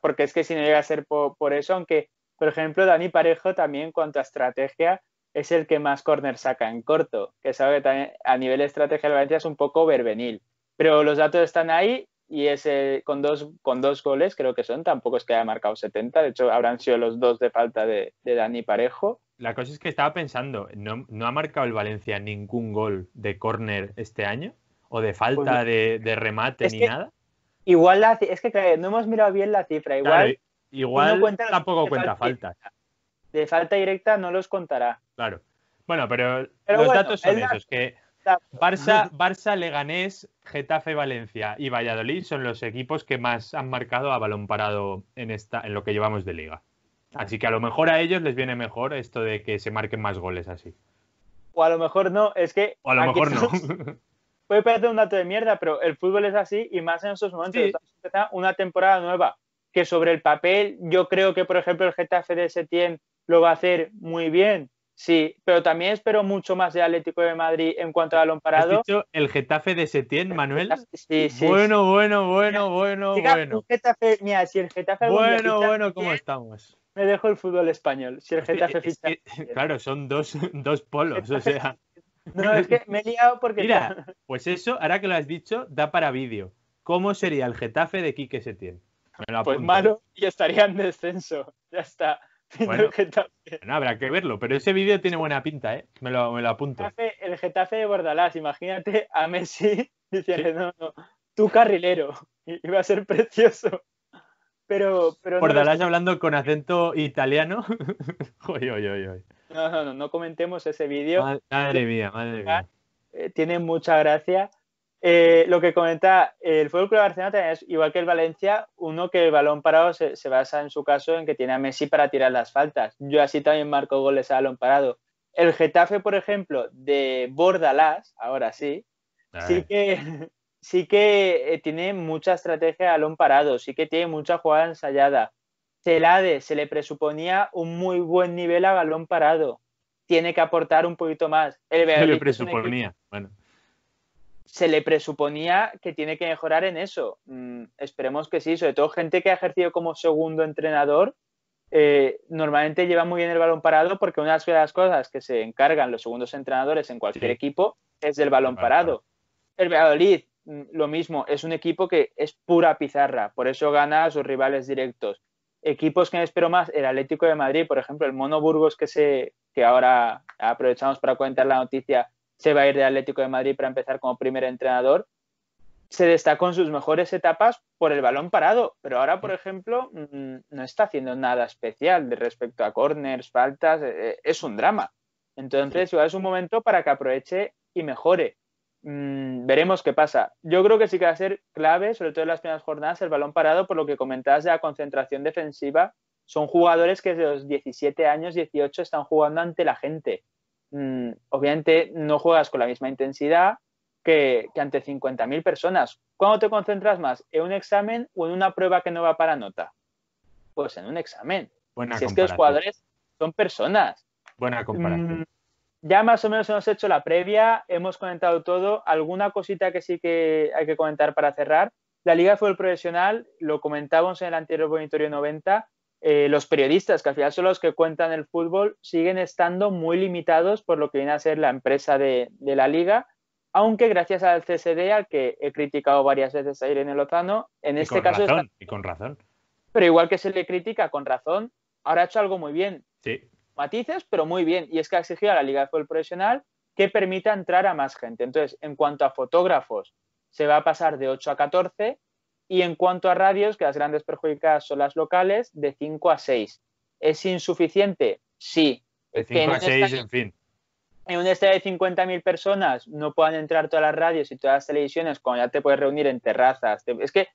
porque es que si no llega a ser por, eso, aunque, por ejemplo, Dani Parejo también en cuanto a estrategia es el que más corners saca en corto, que sabe que también a nivel de estrategia el Valencia es un poco verbenil. Pero los datos están ahí y ese, eh, con, dos, con dos goles creo que son, tampoco es que haya marcado 70, de hecho habrán sido los dos de falta de, Dani Parejo. La cosa es que estaba pensando, ¿no, ha marcado el Valencia ningún gol de córner este año? ¿O de falta pues de, remate ni nada? Igual la, es que no hemos mirado bien la cifra. Igual, igual tampoco cuenta falta. De falta directa no los contará. Claro. Bueno, pero, los datos son esos, que Barça, Barça, Leganés, Getafe, Valencia y Valladolid son los equipos que más han marcado a balón parado en, esta, en lo que llevamos de liga. Ah. Así que a lo mejor a ellos les viene mejor esto de que se marquen más goles así. O a lo mejor no, es que... O a lo mejor no. puede parecer un dato de mierda, pero el fútbol es así y más en esos momentos. una temporada nueva que sobre el papel yo creo que, por ejemplo, el Getafe de Setién lo va a hacer muy bien, sí, pero también espero mucho más de Atlético de Madrid en cuanto a balón parado. ¿Has dicho el Getafe de Setién, Manuel? Sí, sí. Bueno, bueno, bueno, bueno, bueno. Getafe, mira, si el Getafe... Bueno, bueno, ¿cómo eh, estamos? Me dejo el fútbol español. Si el Getafe ficha... Claro, son dos, dos polos, o sea... No, es que me he liado porque. Mira, pues eso, ahora que lo has dicho, da para vídeo. ¿Cómo sería el Getafe de Quique Setién? Me lo pues malo y estaría en descenso. Ya está. Bueno, no, habrá que verlo, pero ese vídeo tiene buena pinta, ¿eh? Me lo, apunto. El Getafe, de Bordalás, imagínate a Messi diciendo, no, no, tú carrilero. Iba a ser precioso. Pero, pero Bordalás hablando con acento italiano. No, no, no, comentemos ese vídeo. Madre, mía, madre mía. Ah, eh, tiene mucha gracia. Eh, lo que comenta el Fútbol Club Barcelona es igual que el Valencia, uno que el balón parado se, basa en su caso en que tiene a Messi para tirar las faltas. Yo así también marco goles a balón parado. El Getafe, por ejemplo, de Bordalás, ahora sí, sí que, sí eh, que tiene mucha estrategia a balón parado, sí que tiene mucha jugada ensayada. Celade se le presuponía un muy buen nivel a balón parado. Tiene que aportar un poquito más. se le presuponía, bueno. Se le presuponía que tiene que mejorar en eso. Mm, esperemos que sí, sobre todo gente que ha ejercido como segundo entrenador. Eh, normalmente lleva muy bien el balón parado porque una de las cosas que se encargan los segundos entrenadores en cualquier equipo es del balón parado. El Valladolid, mm, lo mismo, es un equipo que es pura pizarra, por eso gana a sus rivales directos. Equipos que me espero más, el Atlético de Madrid, por ejemplo, el Mono Burgos que, se, que ahora aprovechamos para comentar la noticia, se va a ir del Atlético de Madrid para empezar como primer entrenador. Se destacó en sus mejores etapas por el balón parado, pero ahora, por ejemplo, mm, no está haciendo nada especial de respecto a corners, faltas, eh, eh, es un drama. Entonces, igual es un momento para que aproveche y mejore. Mm, veremos qué pasa. Yo creo que sí que va a ser clave, sobre todo en las primeras jornadas, el balón parado, por lo que comentabas de la concentración defensiva. Son jugadores que desde los 17 años, 18, están jugando ante la gente. Mm, obviamente no juegas con la misma intensidad que, ante 50.000 personas. ¿Cuándo te concentras más? ¿En un examen o en una prueba que no va para nota? Pues en un examen. si es que los jugadores son personas. Buena mm, comparación ya más o menos hemos hecho la previa, hemos comentado todo. Alguna cosita que sí que hay que comentar para cerrar. La Liga fue Fútbol Profesional, lo comentábamos en el anterior Monitorio 90, eh, los periodistas, que al final son los que cuentan el fútbol, siguen estando muy limitados por lo que viene a ser la empresa de, la liga, aunque gracias al CSD, al que he criticado varias veces a Irene Lozano, en este caso... Y con razón. Pero igual que se le critica con razón, ahora ha hecho algo muy bien. Sí matices, pero muy bien. Y es que ha exigido a la Liga de Fútbol Profesional que permita entrar a más gente. Entonces, en cuanto a fotógrafos, se va a pasar de 8 a 14 y en cuanto a radios, que las grandes perjudicadas son las locales, de 5 a 6. ¿Es insuficiente? Sí. De 5 a 6, en fin. En un estadio de 50.000 personas no puedan entrar todas las radios y todas las televisiones, cuando ya te puedes reunir en terrazas. Es que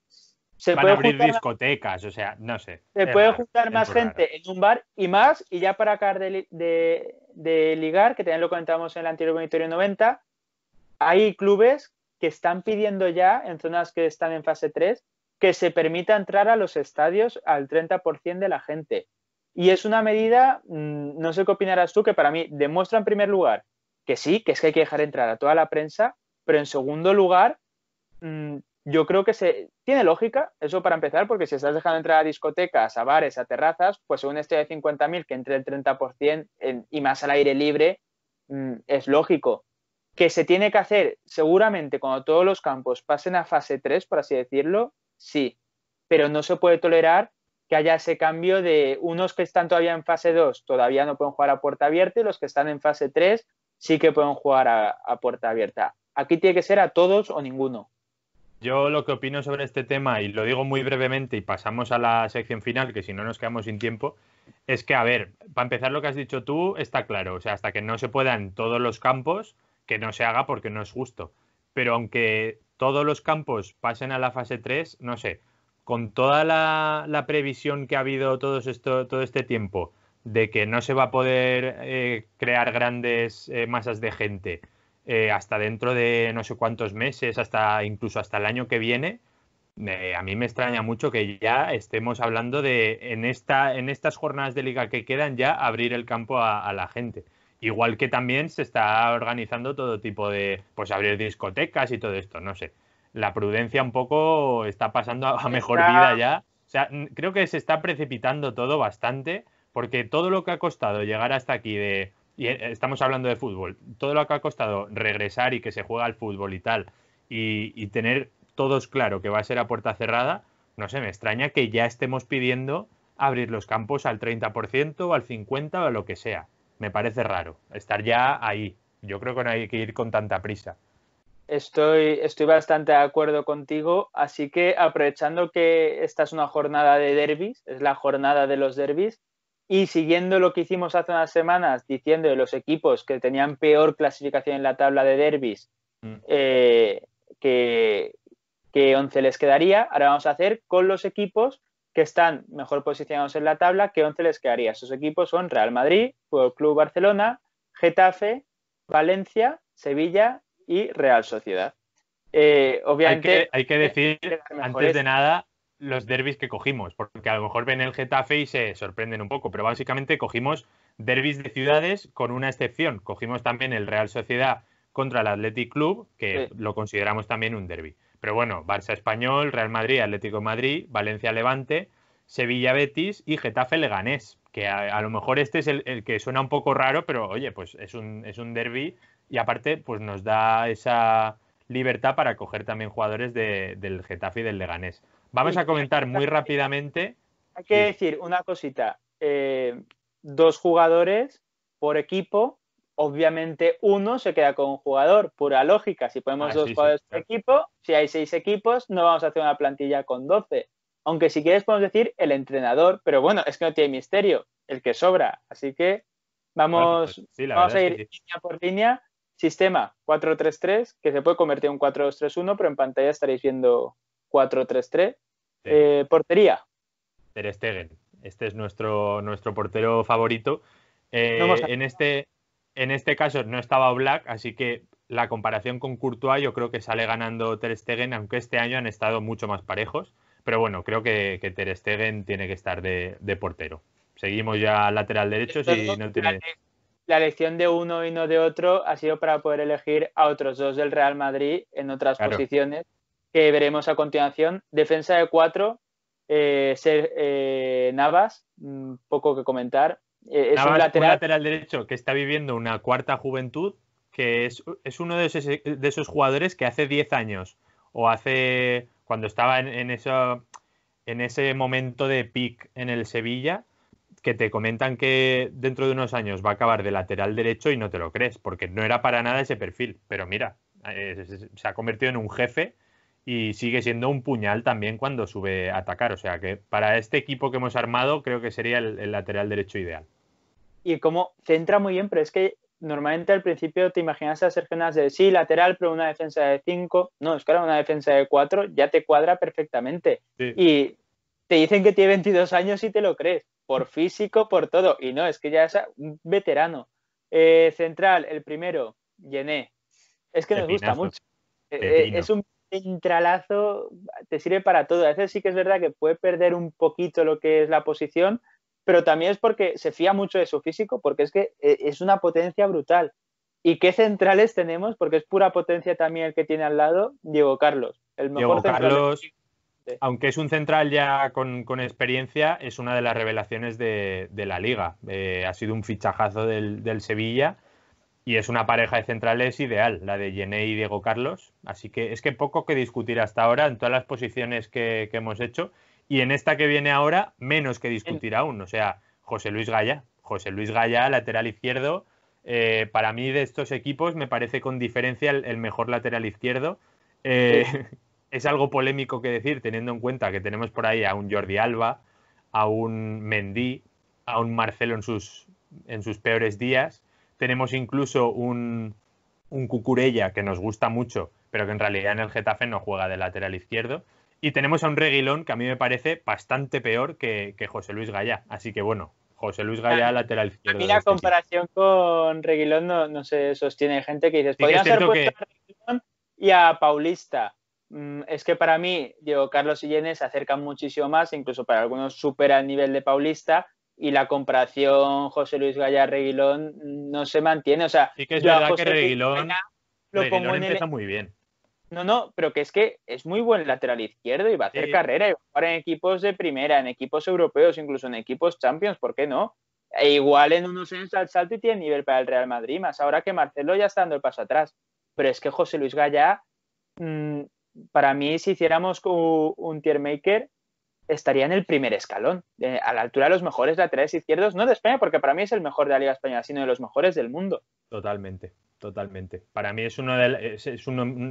se van puede abrir juntar discotecas, o sea, no sé. Se puede juntar más gente en un bar y más, y ya para acabar de, ligar, que también lo comentamos en el anterior Monitorio 90, hay clubes que están pidiendo ya, en zonas que están en fase 3, que se permita entrar a los estadios al 30% de la gente. Y es una medida, mm, no sé qué opinarás tú, que para mí demuestra en primer lugar que sí, que es que hay que dejar entrar a toda la prensa, pero en segundo lugar, mm, yo creo que se tiene lógica, eso para empezar, porque si estás dejando entrar a discotecas, a bares, a terrazas, pues un este de 50.000 que entre el 30% y más al aire libre, mm, es lógico. Que se tiene que hacer seguramente cuando todos los campos pasen a fase 3, por así decirlo, sí, pero no se puede tolerar que haya ese cambio de unos que están todavía en fase 2 todavía no pueden jugar a puerta abierta y los que están en fase 3 sí que pueden jugar a puerta abierta. Aquí tiene que ser a todos o ninguno. Yo lo que opino sobre este tema, y lo digo muy brevemente y pasamos a la sección final, que si no nos quedamos sin tiempo, es que, a ver, para empezar lo que has dicho tú, está claro, o sea, hasta que no se puedan todos los campos, que no se haga porque no es justo. Pero aunque todos los campos pasen a la fase 3, no sé, con toda la, previsión que ha habido todo, esto, todo este tiempo de que no se va a poder eh, crear grandes eh, masas de gente, eh, hasta dentro de no sé cuántos meses, hasta incluso hasta el año que viene, a mí me extraña mucho que ya estemos hablando de en, esta, en estas jornadas de liga que quedan ya abrir el campo a, la gente. Igual que también se está organizando todo tipo de, pues abrir discotecas y todo esto, no sé. La prudencia un poco está pasando a, mejor vida ya. O sea, creo que se está precipitando todo bastante porque todo lo que ha costado llegar hasta aquí de y eh, estamos hablando de fútbol, todo lo que ha costado regresar y que se juega al fútbol y tal, y, tener todos claro que va a ser a puerta cerrada, no se me extraña que ya estemos pidiendo abrir los campos al 30%, o al 50% o a lo que sea. Me parece raro estar ya ahí. Yo creo que no hay que ir con tanta prisa. Estoy, estoy bastante de acuerdo contigo, así que aprovechando que esta es una jornada de derbis, es la jornada de los derbis, y siguiendo lo que hicimos hace unas semanas, diciendo de los equipos que tenían peor clasificación en la tabla de derbis, mm. eh, que, que 11 les quedaría, ahora vamos a hacer con los equipos que están mejor posicionados en la tabla, que once les quedaría. Esos equipos son Real Madrid, Club Barcelona, Getafe, Valencia, Sevilla y Real Sociedad. Eh, obviamente, hay que decir, antes de nada, los derbis que cogimos, porque a lo mejor ven el Getafe y se sorprenden un poco, pero básicamente cogimos derbis de ciudades con una excepción. Cogimos también el Real Sociedad contra el Athletic Club, que lo consideramos también un derby. Pero bueno, Barça Español, Real Madrid, Atlético Madrid, Valencia Levante, Sevilla Betis y Getafe Leganés, que a, lo mejor este es el, que suena un poco raro, pero oye, pues es un, es un derby y aparte pues nos da esa libertad para coger también jugadores del Getafe y del Leganés. Vamos a comentar muy rápidamente. Hay que decir una cosita. Eh, dos jugadores por equipo. Obviamente uno se queda con un jugador, pura lógica. Si ponemos ah, dos jugadores por equipo, si hay seis equipos, no vamos a hacer una plantilla con doce. Aunque si quieres podemos decir el entrenador, pero bueno, es que no tiene misterio, el que sobra. Así que vamos, pues, a ir línea por línea sistema 4-3-3, que se puede convertir en un 4-2-3-1, pero en pantalla estaréis viendo 4-3-3. Eh, portería. Ter Stegen. Este es nuestro, nuestro portero favorito. Eh, en, este, en este caso no estaba Black, así que la comparación con Courtois yo creo que sale ganando Ter Stegen, aunque este año han estado mucho más parejos. Pero bueno, creo que, que Ter Stegen tiene que estar de, portero. Seguimos ya lateral derecho La elección de uno y no de otro ha sido para poder elegir a otros dos del Real Madrid en otras posiciones que veremos a continuación. Defensa de cuatro, eh, ser, eh, Navas, mm, poco que comentar. Eh, es un lateral... derecho que está viviendo una cuarta juventud, que es, uno de esos, jugadores que hace 10 años o hace cuando estaba en, eso, en ese momento de pic en el Sevilla, que te comentan que dentro de unos años va a acabar de lateral derecho y no te lo crees, porque no era para nada ese perfil. Pero mira, se ha convertido en un jefe y sigue siendo un puñal también cuando sube a atacar. O sea que para este equipo que hemos armado creo que sería el, lateral derecho ideal. Y como centra muy bien, pero es que normalmente al principio te imaginas a Sergio de sí, lateral, pero una defensa de 5. No, es que ahora una defensa de 4 ya te cuadra perfectamente. Y te dicen que tiene 22 años y te lo crees, por físico, por todo. Y no, es que ya es un veterano. Eh, central, el primero, Yené. Es que nos gusta mucho. Eh, eh, es un centralazo te sirve para todo. A veces sí que es verdad que puede perder un poquito lo que es la posición, pero también es porque se fía mucho de su físico, porque es que eh, es una potencia brutal. ¿Y qué centrales tenemos? Porque es pura potencia también el que tiene al lado Diego Carlos. El mejor Carlos, aunque es un central ya con, experiencia, es una de las revelaciones de, la liga. Eh, ha sido un fichajazo del Sevilla y es una pareja de centrales ideal, la de Gené y Diego Carlos. Así que es que poco que discutir hasta ahora en todas las posiciones que, hemos hecho. Y en esta que viene ahora, menos que discutir aún. O sea, José Luis Gaya. José Luis Gaya, lateral izquierdo. Eh, para mí, de estos equipos, me parece con diferencia el, mejor lateral izquierdo. Eh, es algo polémico que decir, teniendo en cuenta que tenemos por ahí a un Jordi Alba, a un Mendy, a un Marcelo en sus, en sus peores días. Tenemos incluso un, un Cucurella que nos gusta mucho, pero que en realidad en el Getafe no juega de lateral izquierdo. Y tenemos a un Reguilón que a mí me parece bastante peor que, que José Luis Gallá. Así que bueno, José Luis Gallá, ah, lateral izquierdo. A mí la este comparación con Reguilón no, se sostiene. Hay gente que dice, podría ser a Reguilón y a Paulista. Mm, es que para mí, digo, Carlos y se acercan muchísimo más, incluso para algunos supera el nivel de Paulista, y la comparación José Luis gallar Reguilón no se mantiene. O sea, sí que es verdad que Reguilón, lo muy bien. No, no, pero que es que es muy buen lateral izquierdo y va a hacer carrera y jugar en equipos de primera, en equipos europeos, incluso en equipos Champions, ¿por qué no? E igual en unos años al salto y tiene nivel para el Real Madrid, más ahora que Marcelo ya está dando el paso atrás. Pero es que José Luis Gallar, mm, para mí, si hiciéramos un tier maker, estaría en el primer escalón, eh, a la altura de los mejores laterales izquierdos, no de España, porque para mí es el mejor de la Liga Española, sino de los mejores del mundo. Totalmente, totalmente. Para mí es, uno de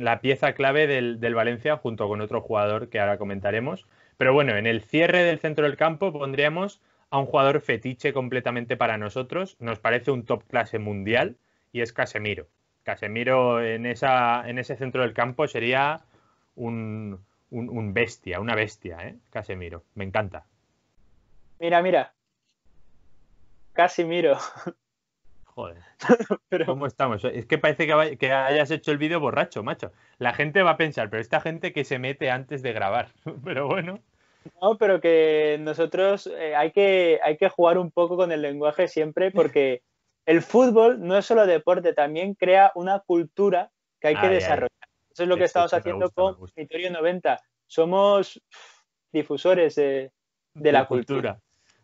la, pieza clave del, del, Valencia junto con otro jugador que ahora comentaremos. Pero bueno, en el cierre del centro del campo pondríamos a un jugador fetiche completamente para nosotros. Nos parece un top clase mundial y es Casemiro. Casemiro en, esa, en ese centro del campo sería un, un, bestia, una bestia, ¿eh? Casemiro. Me encanta. Mira, mira. Casemiro Joder. Pero... ¿Cómo estamos? Es que parece que, que hayas hecho el vídeo borracho, macho. La gente va a pensar, pero esta gente que se mete antes de grabar. Pero bueno. No, pero que nosotros eh, hay, que, hay que jugar un poco con el lenguaje siempre porque el fútbol no es solo deporte, también crea una cultura que hay que desarrollar. Eso es lo que estamos haciendo con Vitorio 90. Somos difusores de, la cultura.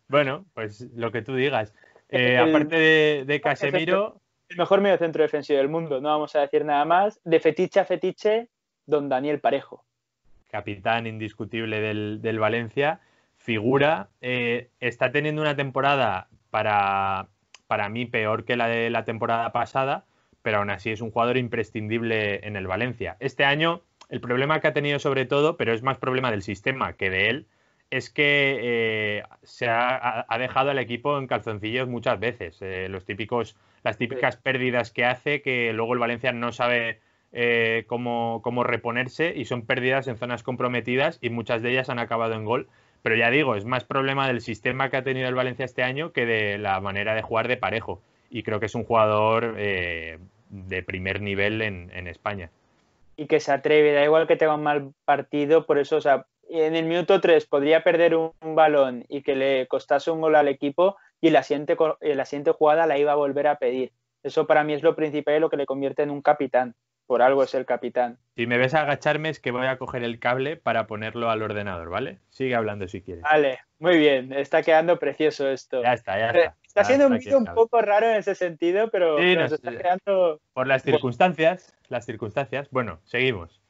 Bueno, pues lo que tú digas. Eh, aparte de, Casemiro. El mejor medio centro defensivo del mundo, no vamos a decir nada más. De fetiche a fetiche, don Daniel Parejo. Capitán indiscutible del, Valencia, figura. Eh, está teniendo una temporada para, para mí peor que la de la temporada pasada, pero aún así es un jugador imprescindible en el Valencia. Este año el problema que ha tenido sobre todo, pero es más problema del sistema que de él, es que eh, se ha, dejado al equipo en calzoncillos muchas veces. Eh, los típicos, las típicas pérdidas que hace, que luego el Valencia no sabe eh, cómo, cómo, reponerse y son pérdidas en zonas comprometidas y muchas de ellas han acabado en gol. Pero ya digo, es más problema del sistema que ha tenido el Valencia este año que de la manera de jugar de parejo y creo que es un jugador eh, de primer nivel en, España. Y que se atreve, da igual que tenga un mal partido, por eso, o sea, en el minuto 3 podría perder un, balón y que le costase un gol al equipo y la eh, la siguiente jugada la iba a volver a pedir. Eso para mí es lo principal y lo que le convierte en un capitán. Por algo es el capitán. Si me ves agacharme es que voy a coger el cable para ponerlo al ordenador, ¿vale? Sigue hablando si quieres. Vale, muy bien. Está quedando precioso esto. Ya está, ya está está siendo un vídeo un poco raro en ese sentido, pero nos, está creando... Por las circunstancias, las circunstancias. Bueno, seguimos.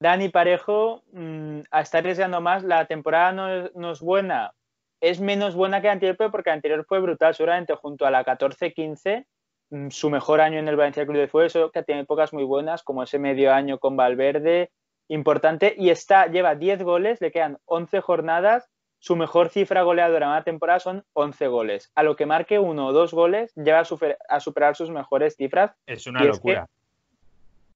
Dani Parejo mm, a estar arriesgando más. La temporada no es, buena. Es menos buena que la anterior, pero porque anterior fue brutal. Seguramente junto a la 14-15, mm, su mejor año en el Valencia Club de Fuego, que tiene épocas muy buenas, como ese medio año con Valverde, importante. Y está, lleva 10 goles, le quedan 11 jornadas su mejor cifra goleadora en una temporada son 11 goles. A lo que marque uno o dos goles, llega a, superar sus mejores cifras. Es una locura.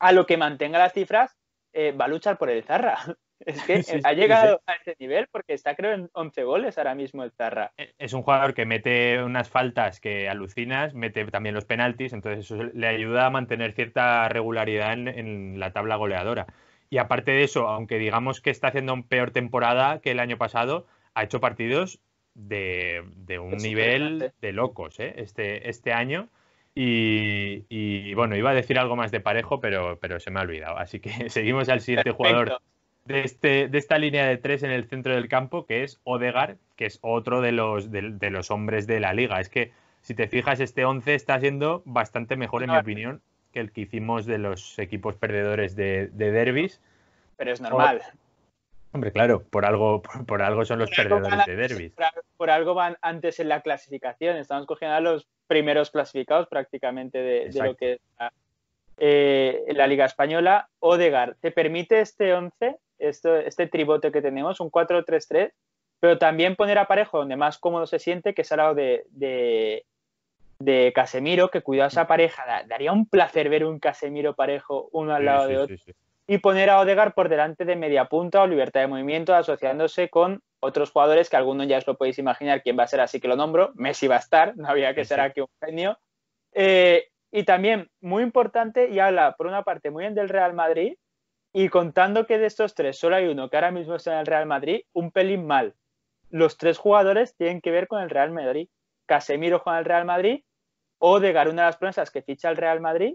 a lo que mantenga las cifras, eh, va a luchar por el Zarra. Es que eh, ha llegado a ese nivel porque está, creo, en 11 goles ahora mismo el Zarra. E, es un jugador que mete unas faltas que alucinas, mete también los penaltis, entonces eso le ayuda a mantener cierta regularidad en, la tabla goleadora. Y aparte de eso, aunque digamos que está haciendo una peor temporada que el año pasado, ha hecho partidos de, un nivel de locos ¿eh? este, este año. Y, bueno, iba a decir algo más de parejo, pero, pero se me ha olvidado. Así que seguimos al siguiente jugador este, de, esta línea de tres en el centro del campo, que es Odegar, que es otro de los, los hombres de la liga. Es que, si te fijas, este 11 está siendo bastante mejor, en mi opinión, que el que hicimos de los equipos perdedores de, de derbis. Pero es normal. Hombre, claro, por algo, por, algo son los perdedores de Derby. Por, algo van antes en la clasificación. Estamos cogiendo a los primeros clasificados prácticamente de, lo que es la, eh, Liga Española. Odegar, ¿te permite este 11, este, este tribote que tenemos, un 4-3-3, pero también poner a Parejo donde más cómodo se siente, que es al lado de, Casemiro, que cuidado a esa pareja. Daría un placer ver un Casemiro Parejo uno al lado de otro y poner a Odegar por delante de media punta o libertad de movimiento, asociándose con otros jugadores que algunos ya os lo podéis imaginar quién va a ser, así que lo nombro. Messi va a estar, no había que ser aquí un genio. Eh, y también, muy importante, y habla por una parte muy bien del Real Madrid, y contando que de estos tres solo hay uno que ahora mismo está en el Real Madrid, un pelín mal. Los tres jugadores tienen que ver con el Real Madrid. Casemiro juega el Real Madrid, Odegar, una de las promesas que ficha el Real Madrid,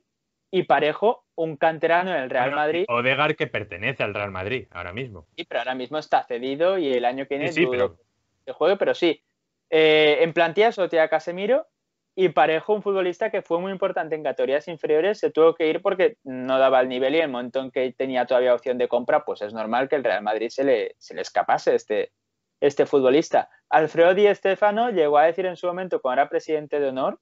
y Parejo, un canterano en el Real Madrid. Madrid. Odegar que pertenece al Real Madrid ahora mismo. Sí, pero ahora mismo está cedido y el año que viene se sí, pero... pero sí. Eh, en plantilla solo a Casemiro y Parejo, un futbolista que fue muy importante en categorías inferiores, se tuvo que ir porque no daba el nivel y el montón que tenía todavía opción de compra, pues es normal que el Real Madrid se le, se le escapase este, este futbolista. Alfredo Di Stefano llegó a decir en su momento, cuando era presidente de honor,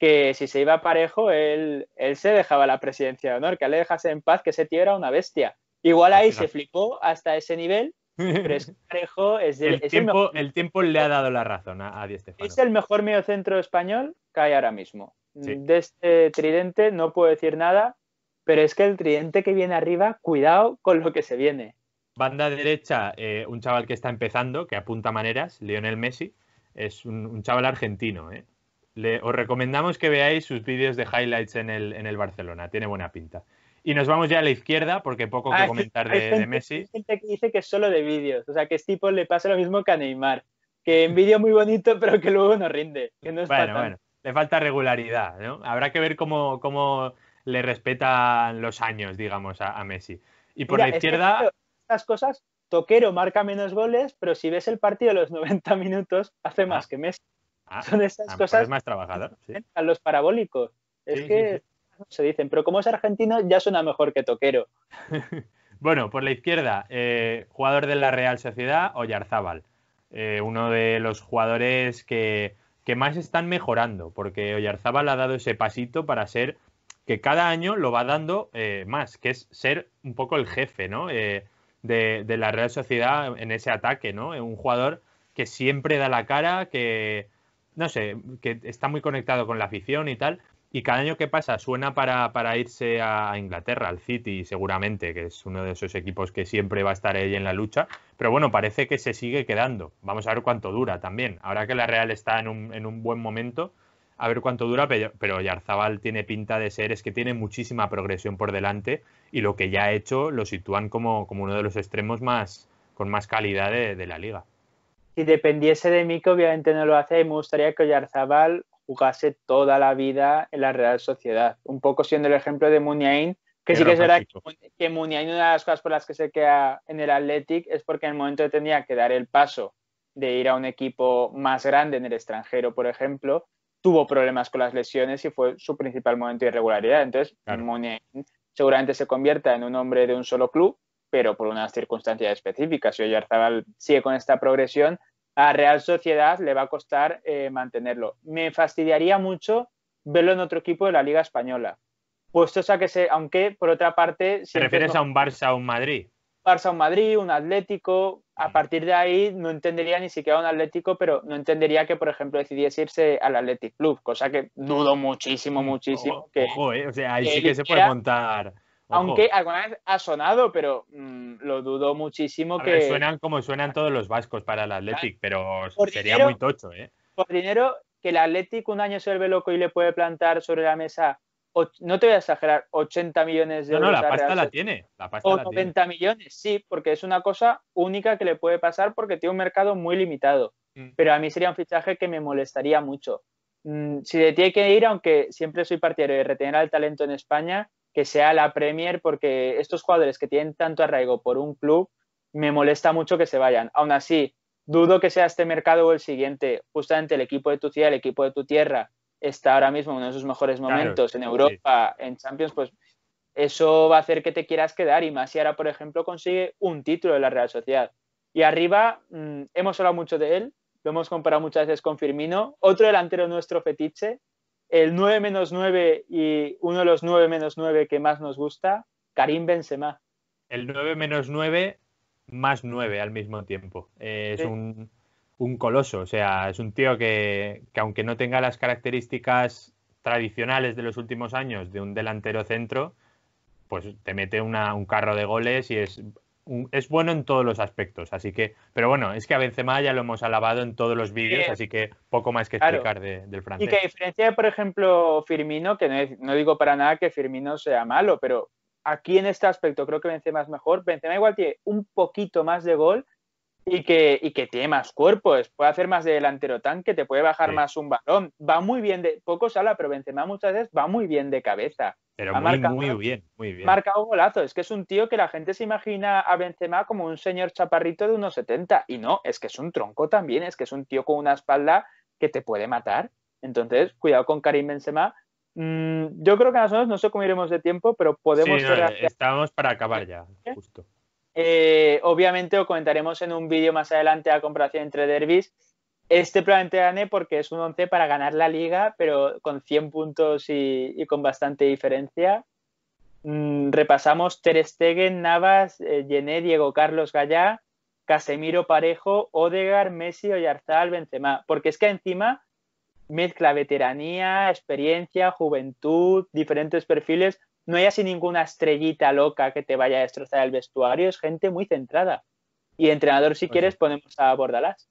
que si se iba parejo, él, él se dejaba la presidencia de honor, que le dejase en paz, que ese tío era una bestia. Igual ahí se flipó hasta ese nivel, pero es parejo. Es el, el, tiempo, le ha dado la razón a, a Es el mejor mediocentro español que hay ahora mismo. De este tridente no puedo decir nada, pero es que el tridente que viene arriba, cuidado con lo que se viene. Banda derecha, eh, un chaval que está empezando, que apunta maneras, Lionel Messi, es un, un chaval argentino, ¿eh? Le, os recomendamos que veáis sus vídeos de highlights en el, en el Barcelona, tiene buena pinta. Y nos vamos ya a la izquierda, porque poco ah, que comentar de, Messi. Hay gente que dice que es solo de vídeos, o sea, que este tipo le pasa lo mismo que a Neymar, que en vídeo muy bonito, pero que luego no rinde. bueno, bueno, le falta regularidad, ¿no? Habrá que ver cómo, le respetan los años, digamos, a, Messi. Y por la izquierda... las cosas, Toquero marca menos goles, pero si ves el partido de los 90 minutos, hace más que Messi. Ah, Son esas cosas. Es más trabajador. A los parabólicos. Es que se dicen, pero como es argentino, ya suena mejor que toquero. bueno, por la izquierda, eh, jugador de la Real Sociedad, Oyarzábal. Eh, uno de los jugadores que, más están mejorando, porque Oyarzábal ha dado ese pasito para ser que cada año lo va dando eh, más, que es ser un poco el jefe, ¿no? de, de, la Real Sociedad en ese ataque, ¿no? Un jugador que siempre da la cara, que, no sé, que está muy conectado con la afición y tal. Y cada año que pasa suena para, irse a Inglaterra, al City, seguramente, que es uno de esos equipos que siempre va a estar ahí en la lucha. Pero bueno, parece que se sigue quedando. Vamos a ver cuánto dura también. Ahora que la Real está en un, en un buen momento, a ver cuánto dura. Pero, pero Yarzabal tiene pinta de ser, es que tiene muchísima progresión por delante. Y lo que ya ha hecho lo sitúan como, como uno de los extremos más con más calidad de la liga si dependiese de mí, que obviamente no lo hace, y me gustaría que Oyarzabal jugase toda la vida en la Real Sociedad. Un poco siendo el ejemplo de Muniain, que sí que será que, una de las cosas por las que se queda en el Athletic es porque en el momento que tenía que dar el paso de ir a un equipo más grande en el extranjero, por ejemplo, tuvo problemas con las lesiones y fue su principal momento de irregularidad. Entonces, seguramente se convierta en un hombre de un solo club, pero por unas circunstancias específicas. Si Oyarzabal sigue con esta progresión, a Real Sociedad le va a costar eh, mantenerlo. Me fastidiaría mucho verlo en otro equipo de la Liga Española. Puesto a que se, aunque por otra parte. ¿Te refieres a un Barça o un Madrid? Barça, un Madrid, un Atlético. A mm. partir de ahí no entendería ni siquiera un Atlético, pero no entendería que, por ejemplo, decidiese irse al Athletic Club, cosa que dudo muchísimo, mm, muchísimo. O, que, eh, o sea, ahí sí que se puede montar. Aunque alguna vez ha sonado, pero mm, lo dudo muchísimo que. suenan como suenan todos los vascos para el Athletic, pero sería muy tocho, ¿eh? Por dinero, que el Athletic un año se vuelve loco y le puede plantar sobre la mesa, no te voy a exagerar, 80 millones de euros. No, la pasta la tiene. o 90 millones, sí, porque es una cosa única que le puede pasar porque tiene un mercado muy limitado. Mm. Pero a mí sería un fichaje que me molestaría mucho. Mm, si si ti tiene que ir, aunque siempre soy partidario de retener al talento en España, que sea la Premier, porque estos jugadores que tienen tanto arraigo por un club, me molesta mucho que se vayan. Aún así, dudo que sea este mercado o el siguiente. Justamente el equipo de tu ciudad, el equipo de tu tierra, está ahora mismo en uno de sus mejores momentos en Europa, en Champions, pues eso va a hacer que te quieras quedar. Y más si ahora, por ejemplo, consigue un título de la Real Sociedad. Y arriba, mm, hemos hablado mucho de él, lo hemos comparado muchas veces con Firmino. Otro delantero nuestro fetiche, el 9 menos 9 y uno de los 9 menos 9 que más nos gusta, Karim Benzema. El 9 menos 9 más 9 al mismo tiempo. Eh, es un, coloso, o sea, es un tío que, aunque no tenga las características tradicionales de los últimos años de un delantero centro, pues te mete un carro de goles y es es bueno en todos los aspectos, así que, pero bueno, es que a Benzema ya lo hemos alabado en todos los vídeos, así que poco más que explicar del francés. Y que a diferencia de, por ejemplo, Firmino, que no, digo para nada que Firmino sea malo, pero aquí en este aspecto creo que Benzema es mejor, Benzema igual tiene un poquito más de gol y que, que tiene más cuerpo, puede hacer más de delantero tanque, te puede bajar más un balón, va muy bien, de poco sala, pero Benzema muchas veces va muy bien de cabeza. Pero muy, muy bien, muy bien. Marca un golazo. Es que es un tío que la gente se imagina a Benzema como un señor chaparrito de unos 70. Y no, es que es un tronco también. Es que es un tío con una espalda que te puede matar. Entonces, cuidado con Karim Benzema. Mm, yo creo que nosotros, no sé cómo de tiempo, pero podemos... Sí, estamos para acabar ya, ¿Eh? justo. Eh, obviamente, lo comentaremos en un vídeo más adelante la comparación entre derbis este probablemente gane porque es un 11 para ganar la liga, pero con 100 puntos y, con bastante diferencia. Mm, repasamos Ter Stegen, Navas, eh, Diego Carlos Gallá, Casemiro Parejo, Odegar, Messi, Oyarzal, Benzema. Porque es que encima mezcla veteranía, experiencia, juventud, diferentes perfiles. No hay así ninguna estrellita loca que te vaya a destrozar el vestuario. Es gente muy centrada. Y entrenador, si quieres, ponemos a Bordalás.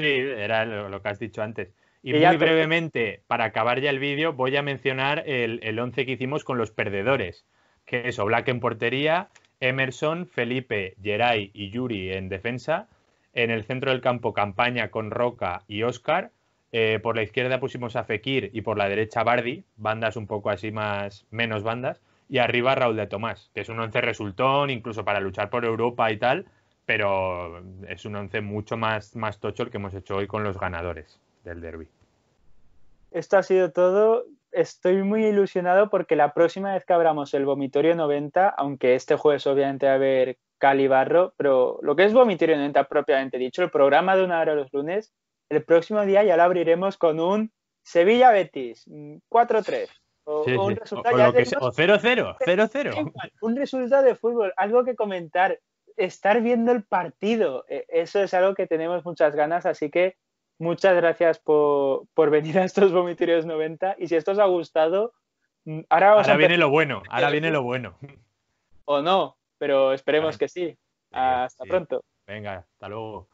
Sí, era lo, que has dicho antes. Y, muy brevemente, para acabar ya el vídeo, voy a mencionar el, once que hicimos con los perdedores, que eso, Black en portería, Emerson, Felipe, Geray y Yuri en defensa, en el centro del campo Campaña con Roca y Oscar, eh, por la izquierda pusimos a Fekir y por la derecha Bardi, bandas un poco así más, menos bandas, y arriba Raúl de Tomás, que es un once resultón, incluso para luchar por Europa y tal, pero es un once mucho más, más tocho el que hemos hecho hoy con los ganadores del derby. Esto ha sido todo. Estoy muy ilusionado porque la próxima vez que abramos el vomitorio 90, aunque este jueves obviamente va a haber barro, pero lo que es vomitorio 90 propiamente dicho, el programa de una hora los lunes, el próximo día ya lo abriremos con un Sevilla Betis 4-3. O, un resultado o 0-0, 0-0. Un resultado de fútbol, algo que comentar, estar viendo el partido. E, eso es algo que tenemos muchas ganas, así que muchas gracias por, venir a estos Vomitorios 90 y si esto os ha gustado, mm, ahora, viene lo bueno, ahora viene lo bueno. O no, pero esperemos que sí. Hasta pronto. Venga, hasta luego.